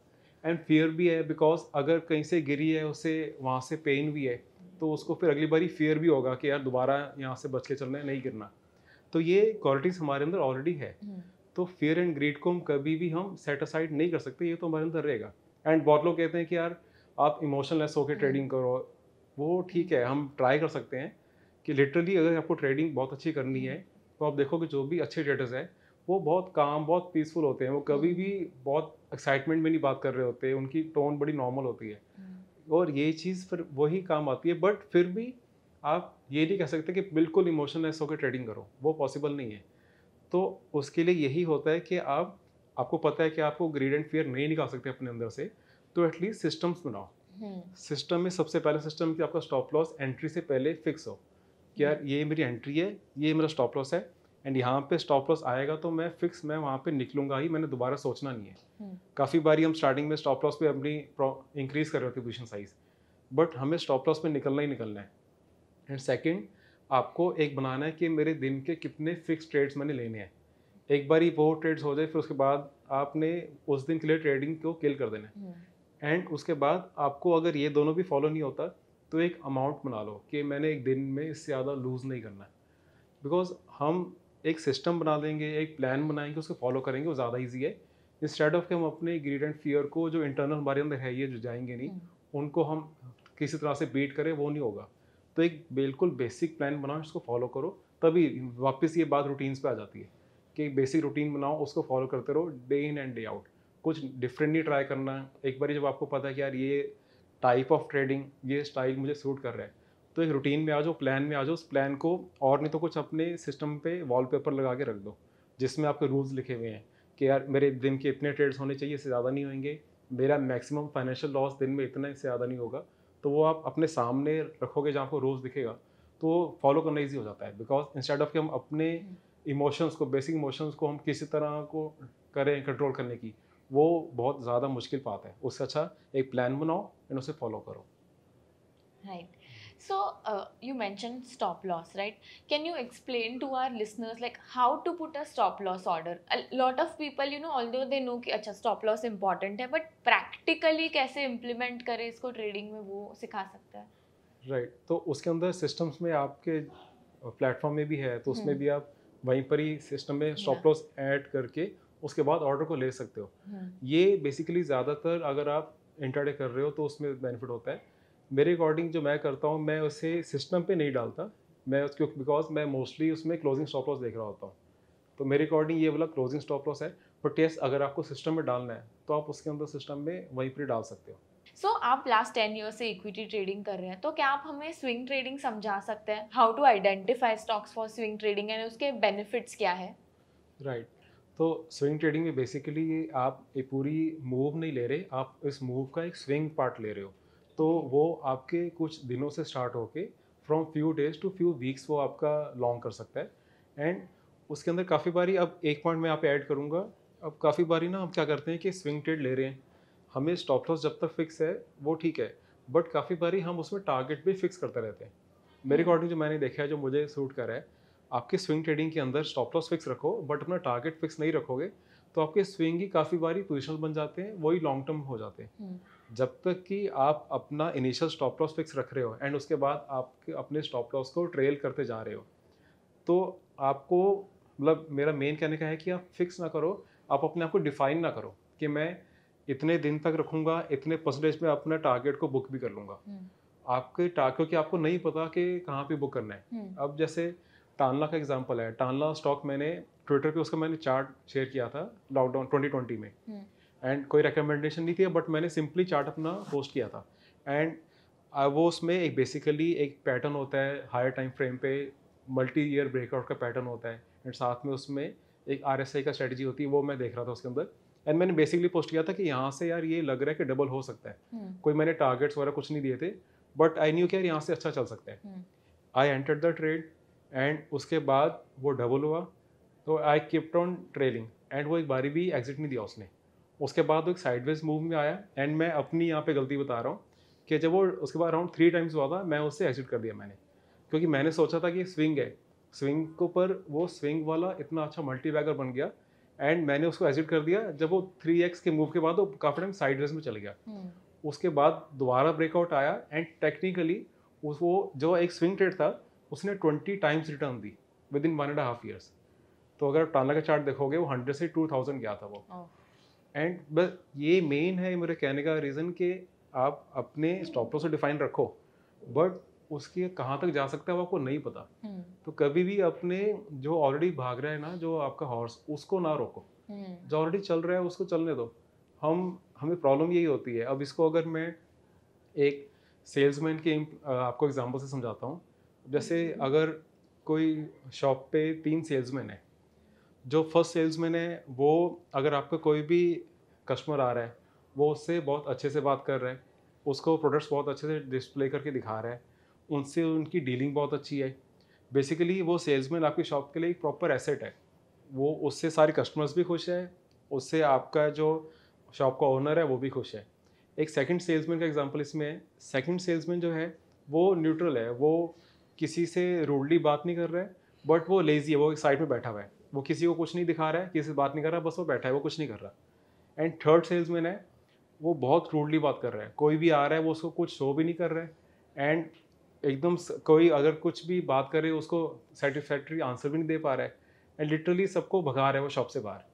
एंड फियर भी है बिकॉज अगर कहीं से गिरी है उसे वहाँ से पेन भी है तो उसको फिर अगली बारी फियर भी होगा कि यार दोबारा यहाँ से बच के चलना है नहीं गिरना तो ये क्वालिटीज़ हमारे अंदर ऑलरेडी है हम्म। तो फियर एंड ग्रीड को हम कभी भी हम सेटिसाइड नहीं कर सकते ये तो हमारे अंदर रहेगा एंड बहुत लोग कहते हैं कि यार आप इमोशनलेस होकर ट्रेडिंग करो वो ठीक है हम ट्राई कर सकते हैं कि लिटरली अगर आपको ट्रेडिंग बहुत अच्छी करनी है हम्म। तो आप देखो कि जो भी अच्छे ट्रेडर्स हैं वो बहुत काम बहुत पीसफुल होते हैं वो कभी हम्म। भी बहुत एक्साइटमेंट में नहीं बात कर रहे होते उनकी टोन बड़ी नॉर्मल होती है हम्म। और ये चीज़ फिर वही काम आती है बट फिर भी आप ये नहीं कह सकते कि बिल्कुल इमोशनलेस होकर ट्रेडिंग करो वो पॉसिबल नहीं है तो उसके लिए यही होता है कि आप आपको पता है कि आपको ग्रीड एंड फियर नहीं निकाल सकते अपने अंदर से तो एटलीस्ट सिस्टम्स बनाओ सिस्टम हम्म। में सबसे पहले सिस्टम कि आपका स्टॉप लॉस एंट्री से पहले फिक्स हो कि यार हम्म। ये मेरी एंट्री है ये मेरा स्टॉप लॉस है एंड यहाँ पे स्टॉप लॉस आएगा तो मैं फिक्स मैं वहाँ पे निकलूंगा ही मैंने दोबारा सोचना नहीं है हम्म। काफ़ी बारी हम स्टार्टिंग में स्टॉप लॉस पे अपनी इंक्रीज कर रहे होते पोजिशन साइज बट हमें स्टॉप लॉस में निकलना ही निकलना है एंड सेकेंड आपको एक बनाना है कि मेरे दिन के कितने फिक्स ट्रेड्स मैंने लेने हैं एक बार ही वो ट्रेड्स हो जाए फिर उसके बाद आपने उस दिन के लिए ट्रेडिंग को किल कर देना है एंड हम्म। उसके बाद आपको अगर ये दोनों भी फॉलो नहीं होता तो एक अमाउंट बना लो कि मैंने एक दिन में इससे ज़्यादा लूज़ नहीं करना है बिकॉज हम एक सिस्टम बना लेंगे एक प्लान बनाएंगे उसको फॉलो करेंगे वो ज़्यादा ईजी है इंस्टेड ऑफ के हम अपने ग्रीड एंड फियर को जो इंटरनल हमारे अंदर है ये जो जाएंगे नहीं हम्म। उनको हम किसी तरह से बीट करें वो नहीं होगा तो एक बिल्कुल बेसिक प्लान बनाओ उसको फॉलो करो तभी वापस ये बात रूटीन्स पे आ जाती है कि बेसिक रूटीन बनाओ उसको फॉलो करते रहो day in and day out कुछ डिफरेंटली ट्राई करना एक बार जब आपको पता है कि यार ये टाइप ऑफ ट्रेडिंग ये स्टाइल मुझे सूट कर रहा है तो एक रूटीन में आ जाओ प्लान में आ जाओ उस प्लान को और नहीं तो कुछ अपने सिस्टम पे वॉलपेपर लगा के रख दो जिसमें आपके रूल्स लिखे हुए हैं कि यार मेरे दिन के इतने ट्रेड्स होने चाहिए इससे ज़्यादा नहीं होंगे मेरा मैक्सिमम फाइनेंशियल लॉस दिन में इतना इससे ज़्यादा नहीं होगा तो वो आप अपने सामने रखोगे जहाँ आपको रोज़ दिखेगा तो फॉलो करना ईजी हो जाता है बिकॉज इंस्टेड ऑफ कि हम अपने इमोशंस को बेसिक इमोशंस को हम किसी तरह को करें कंट्रोल करने की वो बहुत ज़्यादा मुश्किल बात है उससे अच्छा एक प्लान बनाओ एंड उसे फॉलो करो right right. So uh, you mentioned stop loss, right? Can you explain to our listeners like how to put a stop loss order? A lot of people, you know, although they know ki, अच्छा stop loss important hai, but practically kaise implement kare isko trading में वो सिखा सकता है? Right. तो उसके अंदर systems में आपके प्लेटफॉर्म में भी है तो उसमें भी आप वहीं पर ही सिस्टम में स्टॉप लॉस ऐड करके उसके बाद ऑर्डर को ले सकते हो ये बेसिकली ज़्यादातर अगर आप इंटरडे कर रहे हो तो उसमें बेनिफिट होता है मेरे अकॉर्डिंग जो मैं करता हूँ मैं उसे सिस्टम पे नहीं डालता मैं उसके बिकॉज मैं मोस्टली उसमें क्लोजिंग स्टॉप लॉस देख रहा होता हूँ तो मेरे अकॉर्डिंग ये वाला क्लोजिंग स्टॉप लॉस है बट येस अगर आपको सिस्टम में डालना है तो आप उसके अंदर सिस्टम में वहीं पर डाल सकते हो सो so, आप लास्ट टेन ईयर से इक्विटी ट्रेडिंग कर रहे हैं तो क्या आप हमें स्विंग ट्रेडिंग समझा सकते हैं how to identify stocks for swing trading and उसके बेनिफिट्स क्या है राइट तो स्विंग ट्रेडिंग में बेसिकली आप ये पूरी मूव नहीं ले रहे आप इस मूव का एक स्विंग पार्ट ले रहे हो तो वो आपके कुछ दिनों से स्टार्ट होके from few days to few weeks वो आपका लॉन्ग कर सकता है एंड उसके अंदर काफ़ी बारी अब एक पॉइंट मैं आप ऐड करूँगा अब काफ़ी बारी ना हम क्या करते हैं कि स्विंग ट्रेड ले रहे हैं हमें स्टॉप लॉस जब तक फिक्स है वो ठीक है बट काफ़ी बारी हम उसमें टारगेट भी फिक्स करते रहते हैं मेरे अकॉर्डिंग हम्म। जो मैंने देखा है जो मुझे सूट करा है आपके स्विंग ट्रेडिंग के अंदर स्टॉप लॉस फिक्स रखो बट अपना टारगेट फिक्स नहीं रखोगे तो आपके स्विंग ही काफ़ी बारी पोजिशन बन जाते हैं वही लॉन्ग टर्म हो जाते हैं हम्म। जब तक कि आप अपना इनिशियल स्टॉप लॉस फिक्स रख रहे हो एंड उसके बाद आप अपने स्टॉप लॉस को ट्रेल करते जा रहे हो तो आपको मतलब मेरा मेन कहने का है कि आप फिक्स ना करो आप अपने आप को डिफाइन ना करो कि मैं इतने दिन तक रखूँगा इतने परसेंटेज में अपने टारगेट को बुक भी कर लूँगा हम्म। आपके टारगेट क्योंकि आपको नहीं पता कि कहाँ पे बुक करना है हम्म। अब जैसे टानला का एग्जाम्पल है टानला स्टॉक मैंने ट्विटर पे उसका मैंने चार्ट शेयर किया था लॉकडाउन 2020 में हम्म। एंड कोई रिकमेंडेशन नहीं थी बट मैंने सिंपली चार्ट अपना पोस्ट किया था एंड वो उसमें एक बेसिकली एक पैटर्न होता है हायर टाइम फ्रेम पे मल्टी ईयर ब्रेकआउट का पैटर्न होता है एंड साथ में उसमें एक आर का स्ट्रेटजी होती है वो मैं देख रहा था उसके अंदर एंड मैंने बेसिकली पोस्ट किया था कि यहाँ से यार ये लग रहा है कि डबल हो सकता है hmm. कोई मैंने टारगेट्स वगैरह कुछ नहीं दिए थे बट आई न्यू कि यार यहाँ से अच्छा चल सकता है I enter the trade and उसके बाद वो डबल हुआ तो I kept on trailing and वो एक बारी भी एग्जिट नहीं दिया उसने उसके बाद वो एक साइडवेज मूव में आया एंड मैं अपनी यहाँ पे गलती बता रहा हूँ कि जब वो उसके बाद अराउंड थ्री टाइम्स हुआ था मैं उससे एग्जिट कर दिया मैंने क्योंकि मैंने सोचा था कि स्विंग है स्विंग को पर वो स्विंग वाला इतना अच्छा मल्टी बैगर बन गया एंड मैंने उसको एग्जिट कर दिया जब वो थ्री एक्स के मूव के बाद वो काफ़ी टाइम साइडवेज में चल गया हम्म। उसके बाद दोबारा ब्रेकआउट आया एंड टेक्निकली उस वो जो एक स्विंग ट्रेड था उसने ट्वेंटी टाइम्स रिटर्न दी within one and half years तो अगर आप टाला का चार्ट देखोगे वो हंड्रेड से टू थाउजेंड गया था वो एंड बस ये मेन है मेरे कहने का रीज़न कि आप अपने स्टॉप से डिफाइन रखो बट उसके कहाँ तक जा सकता है वो आपको नहीं पता हम्म। तो कभी भी अपने जो ऑलरेडी भाग रहा है ना जो आपका हॉर्स उसको ना रोको हम्म। जो ऑलरेडी चल रहा है उसको चलने दो हम हमें प्रॉब्लम यही होती है अब इसको अगर मैं एक सेल्समैन के आपको एग्जांपल से समझाता हूँ जैसे हम्म। अगर कोई शॉप पे तीन सेल्समैन है जो फर्स्ट सेल्समैन है वो अगर आपका कोई भी कस्टमर आ रहा है वो उससे बहुत अच्छे से बात कर रहा है उसको प्रोडक्ट्स बहुत अच्छे से डिस्प्ले करके दिखा रहा है उनसे उनकी डीलिंग बहुत अच्छी है बेसिकली वो सेल्समैन आपकी शॉप के लिए एक प्रॉपर एसेट है वो उससे सारे कस्टमर्स भी खुश है उससे आपका जो शॉप का ओनर है वो भी खुश है एक सेकंड सेल्समैन का एग्जांपल इसमें है सेकंड सेल्समैन जो है वो न्यूट्रल है वो किसी से रूडली बात नहीं कर रहा है बट वो लेज़ी है वो एक साइड में बैठा हुआ है वो किसी को कुछ नहीं दिखा रहा है किसी से बात नहीं कर रहा बस वो बैठा है वो कुछ नहीं कर रहा एंड थर्ड सेल्समैन है वो बहुत क्रूडली बात कर रहा है कोई भी आ रहा है वो उसको कुछ शो भी नहीं कर रहा है एंड एकदम कोई अगर कुछ भी बात करे उसको सेटिस्फैक्ट्री आंसर भी नहीं दे पा रहा है एंड लिटरली सबको भगा रहा है वो शॉप से बाहर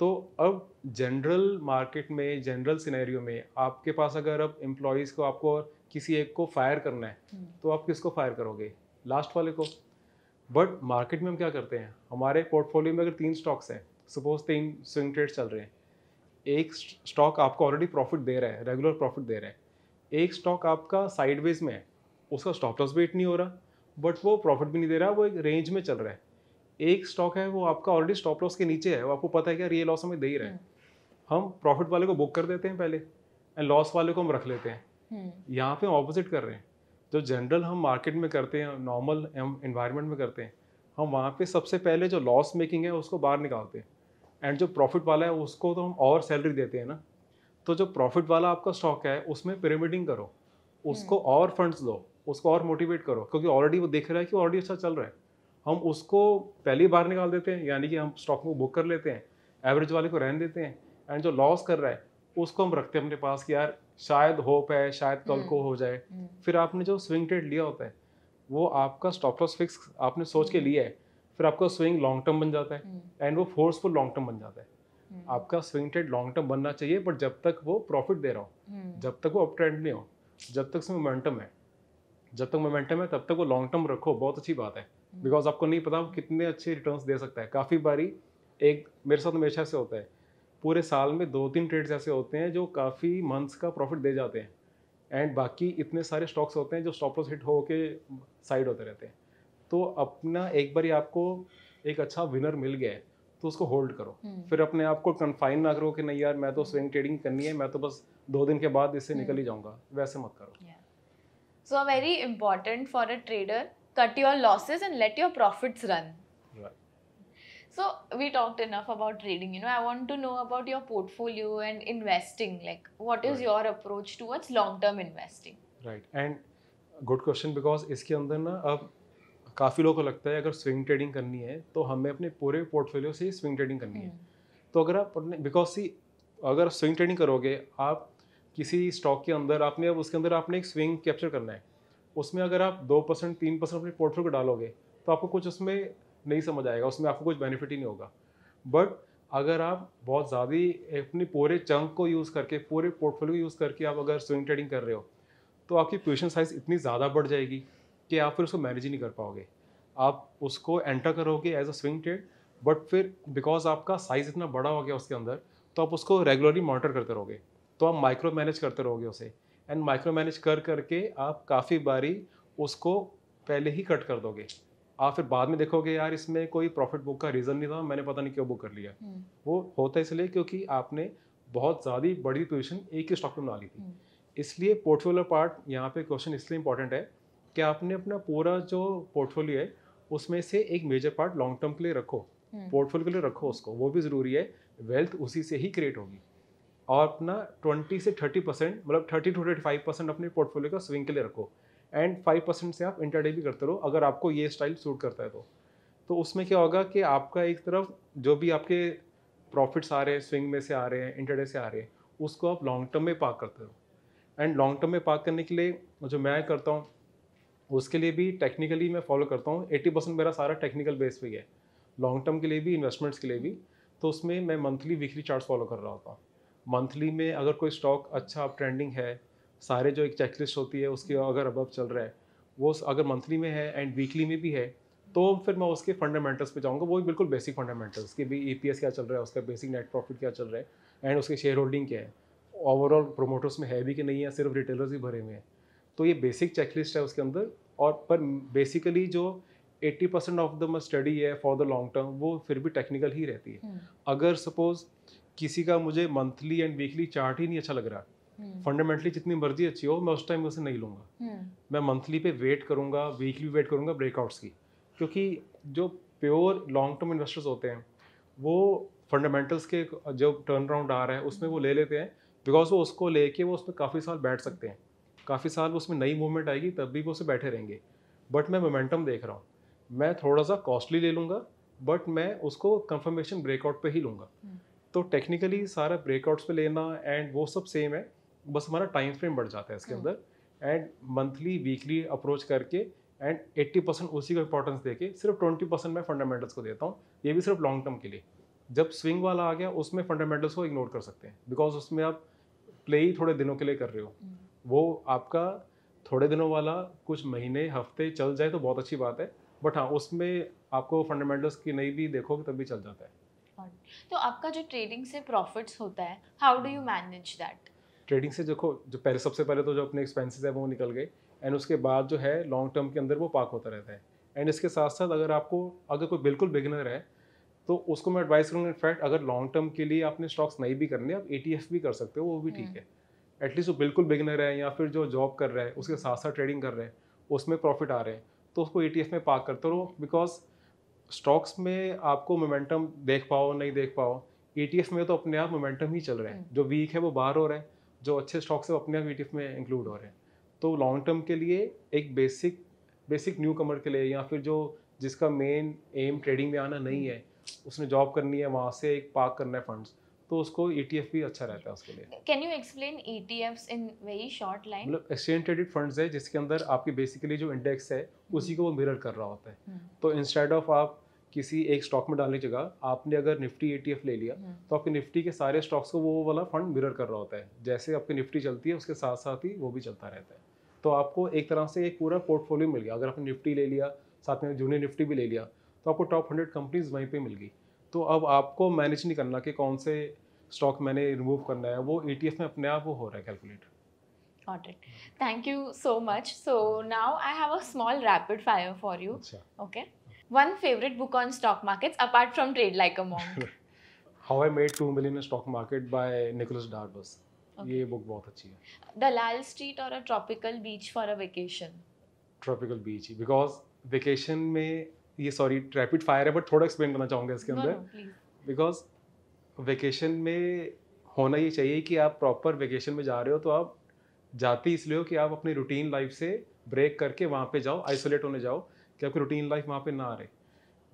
तो अब जनरल मार्केट में जनरल सिनेरियो में आपके पास अगर अब एम्प्लॉयज़ को आपको किसी एक को फायर करना है हम्म। तो आप किसको फायर करोगे लास्ट वाले को बट मार्केट में हम क्या करते हैं हमारे पोर्टफोलियो में अगर तीन स्टॉक्स हैं सपोज तीन स्विंग ट्रेड्स चल रहे हैं एक स्टॉक आपको ऑलरेडी प्रॉफिट दे रहा है रेगुलर प्रॉफिट दे रहा है एक स्टॉक आपका साइडवेज में है उसका स्टॉप लॉस भी नहीं हो रहा बट वो प्रॉफिट भी नहीं दे रहा वो एक रेंज में चल रहा है एक स्टॉक है वो आपका ऑलरेडी स्टॉप लॉस के नीचे है वो आपको पता है क्या रियल लॉस हमें दे ही रहे हैं हम्म। हम प्रॉफिट वाले को बुक कर देते हैं पहले एंड लॉस वाले को हम रख लेते हैं हम्म। यहाँ पे हम ऑपोजिट कर रहे हैं जो तो जनरल हम मार्केट में करते हैं नॉर्मल इन्वायरमेंट में करते हैं हम वहाँ पे सबसे पहले जो लॉस मेकिंग है उसको बाहर निकालते हैं एंड जो प्रॉफिट वाला है उसको तो हम और सैलरी देते हैं ना तो जो प्रॉफिट वाला आपका स्टॉक है उसमें पिरामिडिंग करो उसको हम्म। और फंड्स दो उसको और मोटिवेट करो क्योंकि ऑलरेडी वो देख रहा है कि ऑलरेडी अच्छा चल रहा है हम उसको पहले ही बाहर निकाल देते हैं यानी कि हम स्टॉक को बुक कर लेते हैं एवरेज वाले को रहने देते हैं एंड जो लॉस कर रहा है उसको हम रखते हैं अपने पास कि यार शायद होप है शायद कल को हम्म, हो जाए हम्म। फिर आपने जो स्विंग ट्रेड लिया होता है वो आपका स्टॉप लॉस फिक्स आपने सोच के हम्म। लिया है फिर आपका स्विंग लॉन्ग टर्म बन जाता है एंड वो फोर्सफुल लॉन्ग टर्म बन जाता है आपका स्विंग ट्रेड लॉन्ग टर्म बनना चाहिए बट जब तक वो प्रॉफिट दे रहा हो जब तक वो अप ट्रेंड नहीं हो जब तक उसमें मोमेंटम है जब तक मोमेंटम है तब तक वो लॉन्ग टर्म रखो बहुत अच्छी बात है बिकॉज आपको नहीं पता वो कितने अच्छे रिटर्न दे सकता है काफ़ी बारी एक मेरे साथ हमेशा से होता है पूरे साल में दो तीन ट्रेड्स ऐसे होते हैं जो काफ़ी मंथ्स का प्रॉफिट दे जाते हैं एंड बाकी इतने सारे स्टॉक्स होते हैं जो स्टॉप लॉस हिट हो के साइड होते रहते हैं तो अपना एक बार ही आपको एक अच्छा विनर मिल गया है तो उसको होल्ड करो हम्म। फिर अपने आप को कन्फाइन ना करो कि नहीं यार मैं तो स्विंग हम्म। ट्रेडिंग करनी है मैं तो बस दो दिन के बाद इससे निकल ही हम्म। जाऊंगा वैसे मत करो so very important for a trader cut your losses and let your profits run So we talked enough about trading. You know, I want to know about your portfolio and investing. Like, what is right. your approach towards long-term investing? Right. And good question because इसके अंदर ना अब काफ़ी लोगों को लगता है अगर स्विंग ट्रेडिंग करनी है तो हमें अपने पूरे पोर्टफोलियो से ही स्विंग ट्रेडिंग करनी है हम्म। तो अगर आप बिकॉज सी अगर स्विंग ट्रेडिंग करोगे आप किसी स्टॉक के अंदर आपने अब उसके अंदर आपने एक स्विंग कैप्चर करना है उसमें अगर आप दो परसेंट तीन परसेंट अपने पोर्टफोलियो को डालोगे तो आपको कुछ उसमें नहीं समझ आएगा उसमें आपको कुछ बेनिफिट ही नहीं होगा बट अगर आप बहुत ज़्यादा अपने पूरे चंक को यूज़ करके पूरे पोर्टफोलियो यूज़ करके आप अगर स्विंग ट्रेडिंग कर रहे हो तो आपकी पोजिशन साइज़ इतनी ज़्यादा बढ़ जाएगी कि आप फिर उसको मैनेज ही नहीं कर पाओगे आप उसको एंटर करोगे as a swing trade but फिर बिकॉज आपका साइज़ इतना बड़ा हो गया उसके अंदर तो आप उसको रेगुलरली मॉनिटर करते रहोगे तो आप माइक्रो मैनेज करते रहोगे उसे एंड माइक्रो मैनेज कर करके आप काफ़ी बारी उसको पहले ही कट कर दोगे आप फिर बाद में देखोगे यार इसमें कोई प्रॉफिट बुक का रीज़न नहीं था मैंने पता नहीं क्यों बुक कर लिया हम्म। वो होता इसलिए क्योंकि आपने बहुत ज़्यादा बड़ी पोजिशन एक ही स्टॉक में बना ली थी हम्म। इसलिए पोर्टफोलियो पार्ट यहाँ पे क्वेश्चन इसलिए इंपॉर्टेंट है कि आपने अपना पूरा जो पोर्टफोलियो है उसमें से एक मेजर पार्ट लॉन्ग टर्म के लिए रखो पोर्टफोलियो हम्म। के लिए रखो उसको वो भी ज़रूरी है वेल्थ उसी से ही क्रिएट होगी और अपना ट्वेंटी से थर्टी परसेंट मतलब thirty to thirty five percent अपने पोर्टफोलियो का स्विंग के लिए रखो एंड फाइव परसेंट से आप इंटरडे भी करते रहो अगर आपको ये स्टाइल सूट करता है तो तो उसमें क्या होगा कि आपका एक तरफ जो भी आपके प्रॉफिट्स आ रहे हैं स्विंग में से आ रहे हैं इंटरडे से आ रहे हैं उसको आप लॉन्ग टर्म में पार्क करते रहो एंड लॉन्ग टर्म में पार्क करने के लिए जो मैं करता हूँ उसके लिए भी टेक्निकली मैं फॉलो करता हूँ एट्टी परसेंट मेरा सारा टेक्निकल बेस पे है लॉन्ग टर्म के लिए भी इन्वेस्टमेंट्स के लिए भी तो उसमें मैं मंथली वीकली चार्ट फॉलो कर रहा होता हूँ मंथली में अगर कोई स्टॉक अच्छा ट्रेंडिंग है सारे जो एक चेकलिस्ट होती है उसके अगर अबव चल रहा है वो अगर मंथली में है एंड वीकली में भी है तो फिर मैं उसके फंडामेंटल्स पे जाऊँगा वो बिल्कुल बेसिक फंडामेंटल्स कि भी ई क्या चल रहा है उसका बेसिक नेट प्रॉफिट क्या चल रहा है एंड उसके शेयर होल्डिंग क्या है ओवरऑल प्रोमोटर्स में है भी कि नहीं है सिर्फ रिटेलर्स ही भरे हुए हैं तो ये बेसिक चेकलिस्ट है उसके अंदर और पर बेसिकली जो 80 परसेंट ऑफ द स्टडी है फॉर द लॉन्ग टर्म वो फिर भी टेक्निकल ही रहती है हम्म। अगर सपोज किसी का मुझे मंथली एंड वीकली चार्ट ही नहीं अच्छा लग रहा हम्म। फंडामेंटली जितनी मर्जी अच्छी हो मैं उस टाइम उसे नहीं लूँगा हम्म। मैं मंथली पे वेट करूंगा वीकली वेट करूंगा ब्रेकआउट्स की क्योंकि जो प्योर लॉन्ग टर्म इन्वेस्टर्स होते हैं वो फंडामेंटल्स के जो टर्न राउंड आ रहा है उसमें वो ले लेते हैं बिकॉज वो उसको लेके वो उसमें काफ़ी साल बैठ सकते हैं काफ़ी साल उसमें नई मूवमेंट आएगी तब भी वो उसे बैठे रहेंगे बट मैं मोमेंटम देख रहा हूँ मैं थोड़ा सा कॉस्टली ले लूँगा बट मैं उसको कंफर्मेशन ब्रेकआउट पे ही लूँगा हम्म। तो टेक्निकली सारा ब्रेकआउट्स पे लेना एंड वो सब सेम है बस हमारा टाइम फ्रेम बढ़ जाता है इसके हम्म। अंदर एंड मंथली वीकली अप्रोच करके एंड 80 परसेंट उसी को इंपॉर्टेंस देके सिर्फ 20 परसेंट मैं फंडामेंटल्स को देता हूँ ये भी सिर्फ लॉन्ग टर्म के लिए जब स्विंग वाला आ गया उसमें फंडामेंटल्स को इग्नोर कर सकते हैं बिकॉज उसमें आप प्ले ही थोड़े दिनों के लिए कर रहे हो हम्म। वो आपका थोड़े दिनों वाला कुछ महीने हफ्ते चल जाए तो बहुत अच्छी बात है बट हाँ उसमें आपको फंडामेंटल्स की नहीं भी देखोगे तब भी चल जाता है तो आपका जो ट्रेडिंग से प्रॉफिट्स होता है how do you manage that trading से देखो जो पहले सबसे पहले तो जो अपने एक्सपेंसेस है वो निकल गए एंड उसके बाद जो है लॉन्ग टर्म के अंदर वो पाक होता रहता है एंड इसके साथ साथ अगर आपको अगर कोई बिल्कुल बिगनर है तो उसको मैं एडवाइस करूँगा इनफैक्ट अगर लॉन्ग टर्म के लिए आपने स्टॉक्स नहीं भी करने आप ए e भी कर सकते हो वो भी हम्म। ठीक है एटलीस्ट वो बिल्कुल बिगनर है या फिर जो जॉब कर रहा है उसके साथ साथ ट्रेडिंग कर रहे हैं उसमें प्रॉफिट आ रहे हैं तो उसको ए e में पार्क करते रहो बिकॉज स्टॉक्स में आपको मोमेंटम देख पाओ नहीं देख पाओ ए e में तो अपने आप मोमेंटम ही चल रहे हैं हम्म। जो वीक है वो बाहर हो रहा है जो अच्छे स्टॉक्स है वो अपने आप ई में इंक्लूड हो रहे हैं तो लॉन्ग टर्म के लिए एक बेसिक बेसिक न्यू कमर के लिए या फिर जो जिसका मेन एम ट्रेडिंग में आना नहीं है उसने जॉब करनी है वहाँ से एक पार्क करना है फंड्स तो उसको ई e भी अच्छा रहता है उसके लिए can you explain E in very short line मतलब एक्सचेंज ट्रेडेड फंड्स है जिसके अंदर आपकी बेसिकली जो इंडेक्स है उसी को वो मिरर कर रहा होता है हम्म। तो इंस्टेड ऑफ आप किसी एक स्टॉक में डालने की जगह आपने अगर निफ्टी ए e ले लिया हम्म। तो आपके निफ्टी के सारे स्टॉक्स को वो वाला फंड मिरर कर रहा होता है जैसे आपकी निफ्टी चलती है उसके साथ साथ ही वो भी चलता रहता है तो आपको एक तरह से एक पूरा पोर्टफोलियो मिल गया अगर आपने निफ्टी ले लिया साथ में जूनियर निफ्टी भी ले लिया तो आपको टॉप हंड्रेड कंपनीज वहीं पर मिल गई तो अब आपको मैनेज नहीं करना कि कौन से स्टॉक मैंने रिमूव करना है वो ई e में अपने आप वो हो रहा है calculate Got it. Thank you so much. So हाँ। now I have a small rapid fire for you. अच्छा। okay. One favorite book on stock markets apart from Trade Like a Monk. How I Made Two Million in Stock Market by Nicholas Darvas. Okay. ये बुक बहुत अच्छी है दलाल स्ट्रीट और a tropical beach for a vacation tropical beach because vacation में ये सॉरी रैपिड फायर है बट थोड़ा एक्सप्लेन करना चाहूँगा इसके अंदर बिकॉज वेकेशन में होना ये चाहिए कि आप प्रॉपर वेकेशन में जा रहे हो तो आप जाते इसलिए हो कि आप अपनी रूटीन लाइफ से ब्रेक करके वहाँ पे जाओ आइसोलेट होने जाओ कि आपकी रूटीन लाइफ वहाँ पे ना आ रहे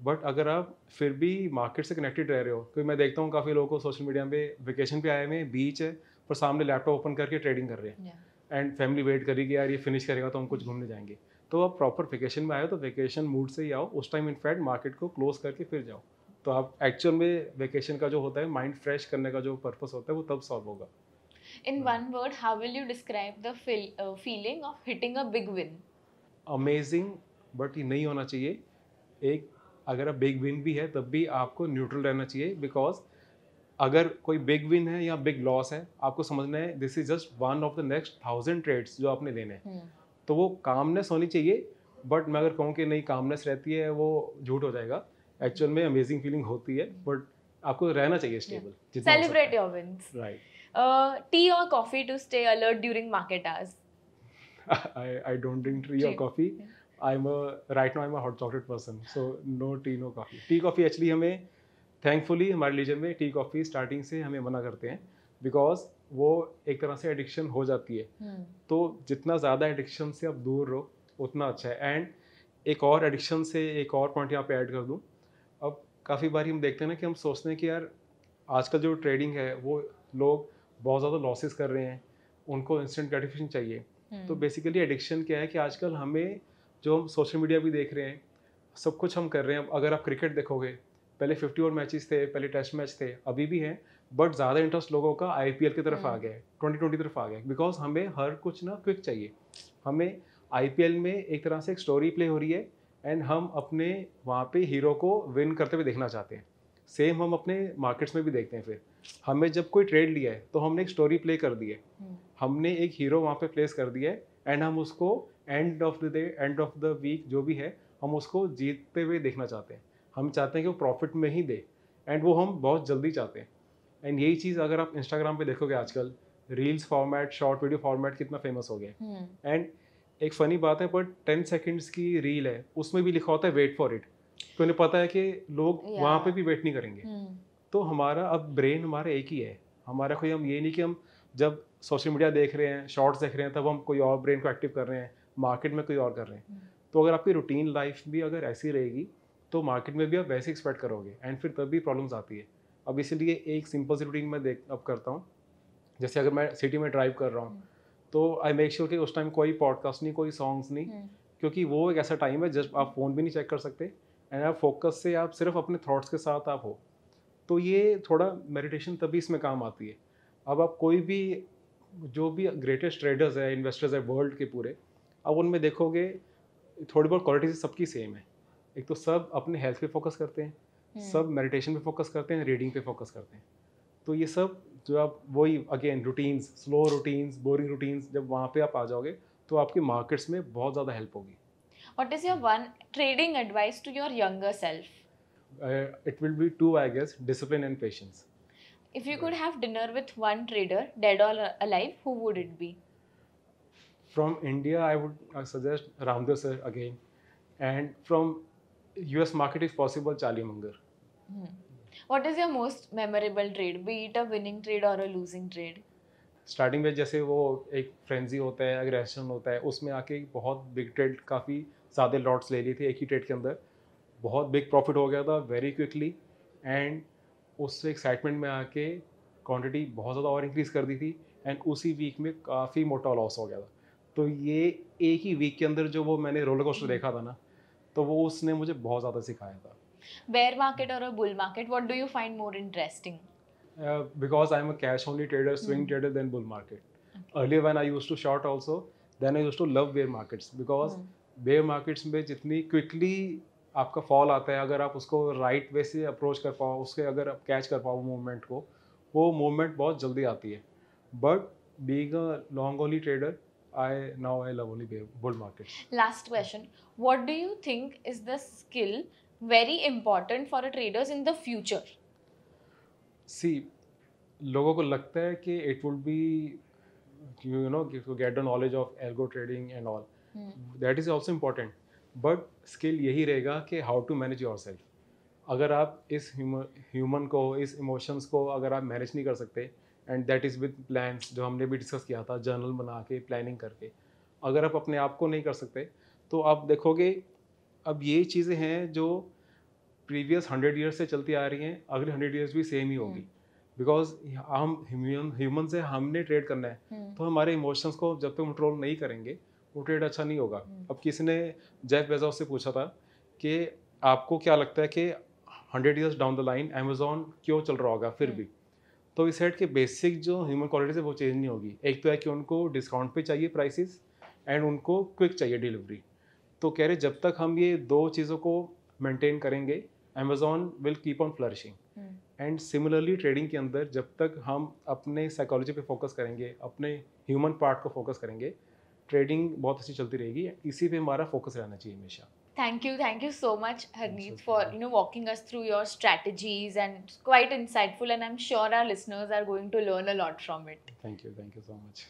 बट अगर आप फिर भी मार्केट से कनेक्टेड रह रहे हो क्योंकि मैं देखता हूँ काफ़ी लोगों को सोशल मीडिया पे वेकेशन पे आए हुए बीच है पर सामने लैपटॉप ओपन करके ट्रेडिंग कर रहे हैं एंड फैमिली वेट करेगी यार ये फिनिश करेगा तो हम कुछ घूमने जाएंगे तो आप प्रॉपर वेकेशन में आए हो तो वेकेशन मूड से ही आओ उस टाइम इनफैक्ट मार्केट को क्लोज करके फिर जाओ तो आप एक्चुअल में वेकेशन का जो होता है माइंड फ्रेश करने का जो पर्पस होता है वो तब सॉल्व होगा in one word how will you describe the feeling of hitting a big win amazing but ये नहीं होना चाहिए एक अगर आप बिग विन भी है तब भी आपको न्यूट्रल रहना चाहिए बिकॉज अगर कोई बिग विन है या बिग लॉस है आपको समझना है this is just one of the next thousand trades जो आपने लेने हैं हम्म। तो वो कामनेस होनी चाहिए बट मैं अगर कहूँ कि नहीं कामनेस रहती है वो झूठ हो जाएगा एक्चुअल में अमेजिंग फीलिंग होती है बट आपको रहना चाहिए stable celebrate your wins right tea और coffee to stay alert during market hours I don't drink tea और coffee uh right right I am a hot chocolate person so no tea no coffee tea coffee actually हमें थैंकफुली हमारे रिलीजन में टी कॉफ़ी स्टार्टिंग से हमें मना करते हैं बिकॉज वो एक तरह से एडिक्शन हो जाती है hmm. तो जितना ज़्यादा एडिक्शन से आप दूर रहो उतना अच्छा है एंड एक और एडिक्शन से एक और पॉइंट यहाँ पे ऐड कर दूँ अब काफ़ी बार हम देखते हैं ना कि हम सोचते हैं कि यार आजकल जो ट्रेडिंग है वो लोग बहुत ज़्यादा लॉसेस कर रहे हैं उनको इंस्टेंट ग्रेटिफिकेशन चाहिए hmm. तो बेसिकली एडिक्शन क्या है कि आजकल हमें जो हम सोशल मीडिया भी देख रहे हैं सब कुछ हम कर रहे हैं अगर आप क्रिकेट देखोगे पहले फिफ्टी ओवर मैचेस थे पहले टेस्ट मैच थे अभी भी हैं बट ज़्यादा इंटरेस्ट लोगों का आई हाँ। की तरफ आ गया है ट्वेंटी ट्वेंटी तरफ आ गया है बिकॉज हमें हर कुछ ना क्विक चाहिए हमें आई में एक तरह से एक स्टोरी प्ले हो रही है एंड हम अपने वहाँ पे हीरो को विन करते हुए देखना चाहते हैं सेम हम अपने मार्केट्स में भी देखते हैं फिर हमें जब कोई ट्रेड लिया है तो हमने एक स्टोरी प्ले कर दी है हम्म। हमने एक हीरो वहाँ पे प्लेस कर दिया है एंड हम उसको end of the day end of the week जो भी है हम उसको जीतते हुए देखना चाहते हैं हम चाहते हैं कि वो प्रॉफिट में ही दे एंड वो हम बहुत जल्दी चाहते हैं एंड यही चीज़ अगर आप इंस्टाग्राम पे देखोगे आजकल reels format short video format कितना फेमस हो गया एंड हम्म। एक फ़नी बात है बट टेन सेकेंड्स की रील है उसमें भी लिखा होता है वेट फॉर इट तो उन्हें पता है कि लोग yeah. वहाँ पे भी वेट नहीं करेंगे hmm. तो हमारा अब ब्रेन हमारा एक ही है हमारा कोई हम ये नहीं कि हम जब सोशल मीडिया देख रहे हैं शॉर्ट्स देख रहे हैं तब हम कोई और ब्रेन को एक्टिव कर रहे हैं मार्केट में कोई और कर रहे हैं तो अगर आपकी रूटीन लाइफ भी अगर ऐसी रहेगी तो मार्केट में भी आप वैसे एक्सपेक्ट करोगे एंड फिर तब भी प्रॉब्लम्स आती है अब इसीलिए एक सिंपल सी रूटीन मैं देख अब करता हूँ जैसे अगर मैं सिटी में ड्राइव कर रहा हूँ हम्म। तो आई मेक श्योर कि उस टाइम कोई पॉडकास्ट नहीं कोई सॉन्ग्स नहीं हम्म। क्योंकि वो एक ऐसा टाइम है जब आप फ़ोन भी नहीं चेक कर सकते एंड आप फोकस से आप सिर्फ अपने थॉट्स के साथ आप हो तो ये थोड़ा मेडिटेशन तभी इसमें काम आती है अब आप कोई भी जो भी ग्रेटेस्ट ट्रेडर्स है इन्वेस्टर्स है वर्ल्ड के पूरे अब उनमें देखोगे थोड़ी बहुत क्वालिटी सबकी सेम है एक तो सब अपने हेल्थ पे फोकस करते हैं हम्म। सब मेडिटेशन पे फोकस करते हैं रीडिंग पे फोकस करते हैं तो ये सब जो आप वही again routines slow routines boring routines जब वहाँ पे आप आ जाओगे तो आपके मार्केट्स में बहुत ज़्यादा हेल्प होगी what is your one trading advice to your younger self it will be two I guess discipline and patience if you could have dinner with one trader dead or alive who would it be From India, I would uh, suggest Ramdev sir again, and from US market, if possible, Charlie Munger. Hmm. What is your most memorable trade, be it a winning trade or a losing trade? Starting में जैसे वो एक फ्रेंजी होता है अग्रेशन होता है उसमें आके बहुत बिग ट्रेड काफ़ी ज़्यादा लॉट्स ले लिए थे एक ही ट्रेड के अंदर बहुत बिग प्रॉफिट हो गया था वेरी क्विकली एंड उससे एक्साइटमेंट में आके क्वांटिटी बहुत ज़्यादा और इंक्रीज़ कर दी थी एंड उसी वीक में काफ़ी मोटा लॉस हो गया था तो ये एक ही वीक के अंदर जो वो मैंने रोलर कोस्टर देखा था ना तो वो उसने मुझे बहुत ज़्यादा सिखाया था bear market or a bull market what do you find more interesting uh, because i'm a cash only trader swing mm. trader than bull market okay. earlier when i used to short also then i used to love bear markets because mm. bear markets में जितनी quickly आपका फॉल आता है अगर आप उसको राइट right वे से अप्रोच कर पाओ उसके अगर आप कैच कर पाओ मूवमेंट को वो मूवमेंट बहुत जल्दी आती है but being a long only trader I now I love only bull markets. Last question. What do you think is the skill very important for a traders in the future? See, लोगों को लगता है कि it would be you know to get the knowledge of algo trading and all. Hmm. That is also important. But skill यही रहेगा कि how to manage yourself. अगर आप इस human human को इस emotions को अगर आप manage नहीं कर सकते and that is with plan जो हमने भी डिस्कस किया था जर्नल बना के प्लानिंग करके अगर आप अपने आप को नहीं कर सकते तो आप देखोगे अब ये चीज़ें हैं जो प्रीवियस हंड्रेड ईयर्स से चलती आ रही हैं अगले हंड्रेड ईयर्स भी सेम ही हम्म। होगी बिकॉज हम ह्यूमन ह्यूमन से हमने ट्रेड करना है हम्म। तो हमारे इमोशंस को जब तक तो कंट्रोल नहीं करेंगे वो ट्रेड अच्छा नहीं होगा हम्म। अब किसी ने जैफ बेजोस से पूछा था कि आपको क्या लगता है कि hundred years down the line Amazon क्यों चल रहा होगा फिर भी तो इस सेट के बेसिक जो ह्यूमन क्वालिटीज़ है वो चेंज नहीं होगी एक तो है कि उनको डिस्काउंट पे चाहिए प्राइसेस एंड उनको क्विक चाहिए डिलीवरी तो कह रहे जब तक हम ये दो चीज़ों को मेंटेन करेंगे Amazon will keep on flourishing and similarly trading के अंदर जब तक हम अपने साइकोलॉजी पे फोकस करेंगे अपने ह्यूमन पार्ट को फोकस करेंगे ट्रेडिंग बहुत अच्छी चलती रहेगी इसी पे हमारा फोकस रहना चाहिए हमेशा Thank you, thank you so much, Harneet, for you know walking us through your strategies and quite insightful. And I'm sure our listeners are going to learn a lot from it. Thank you, thank you so much.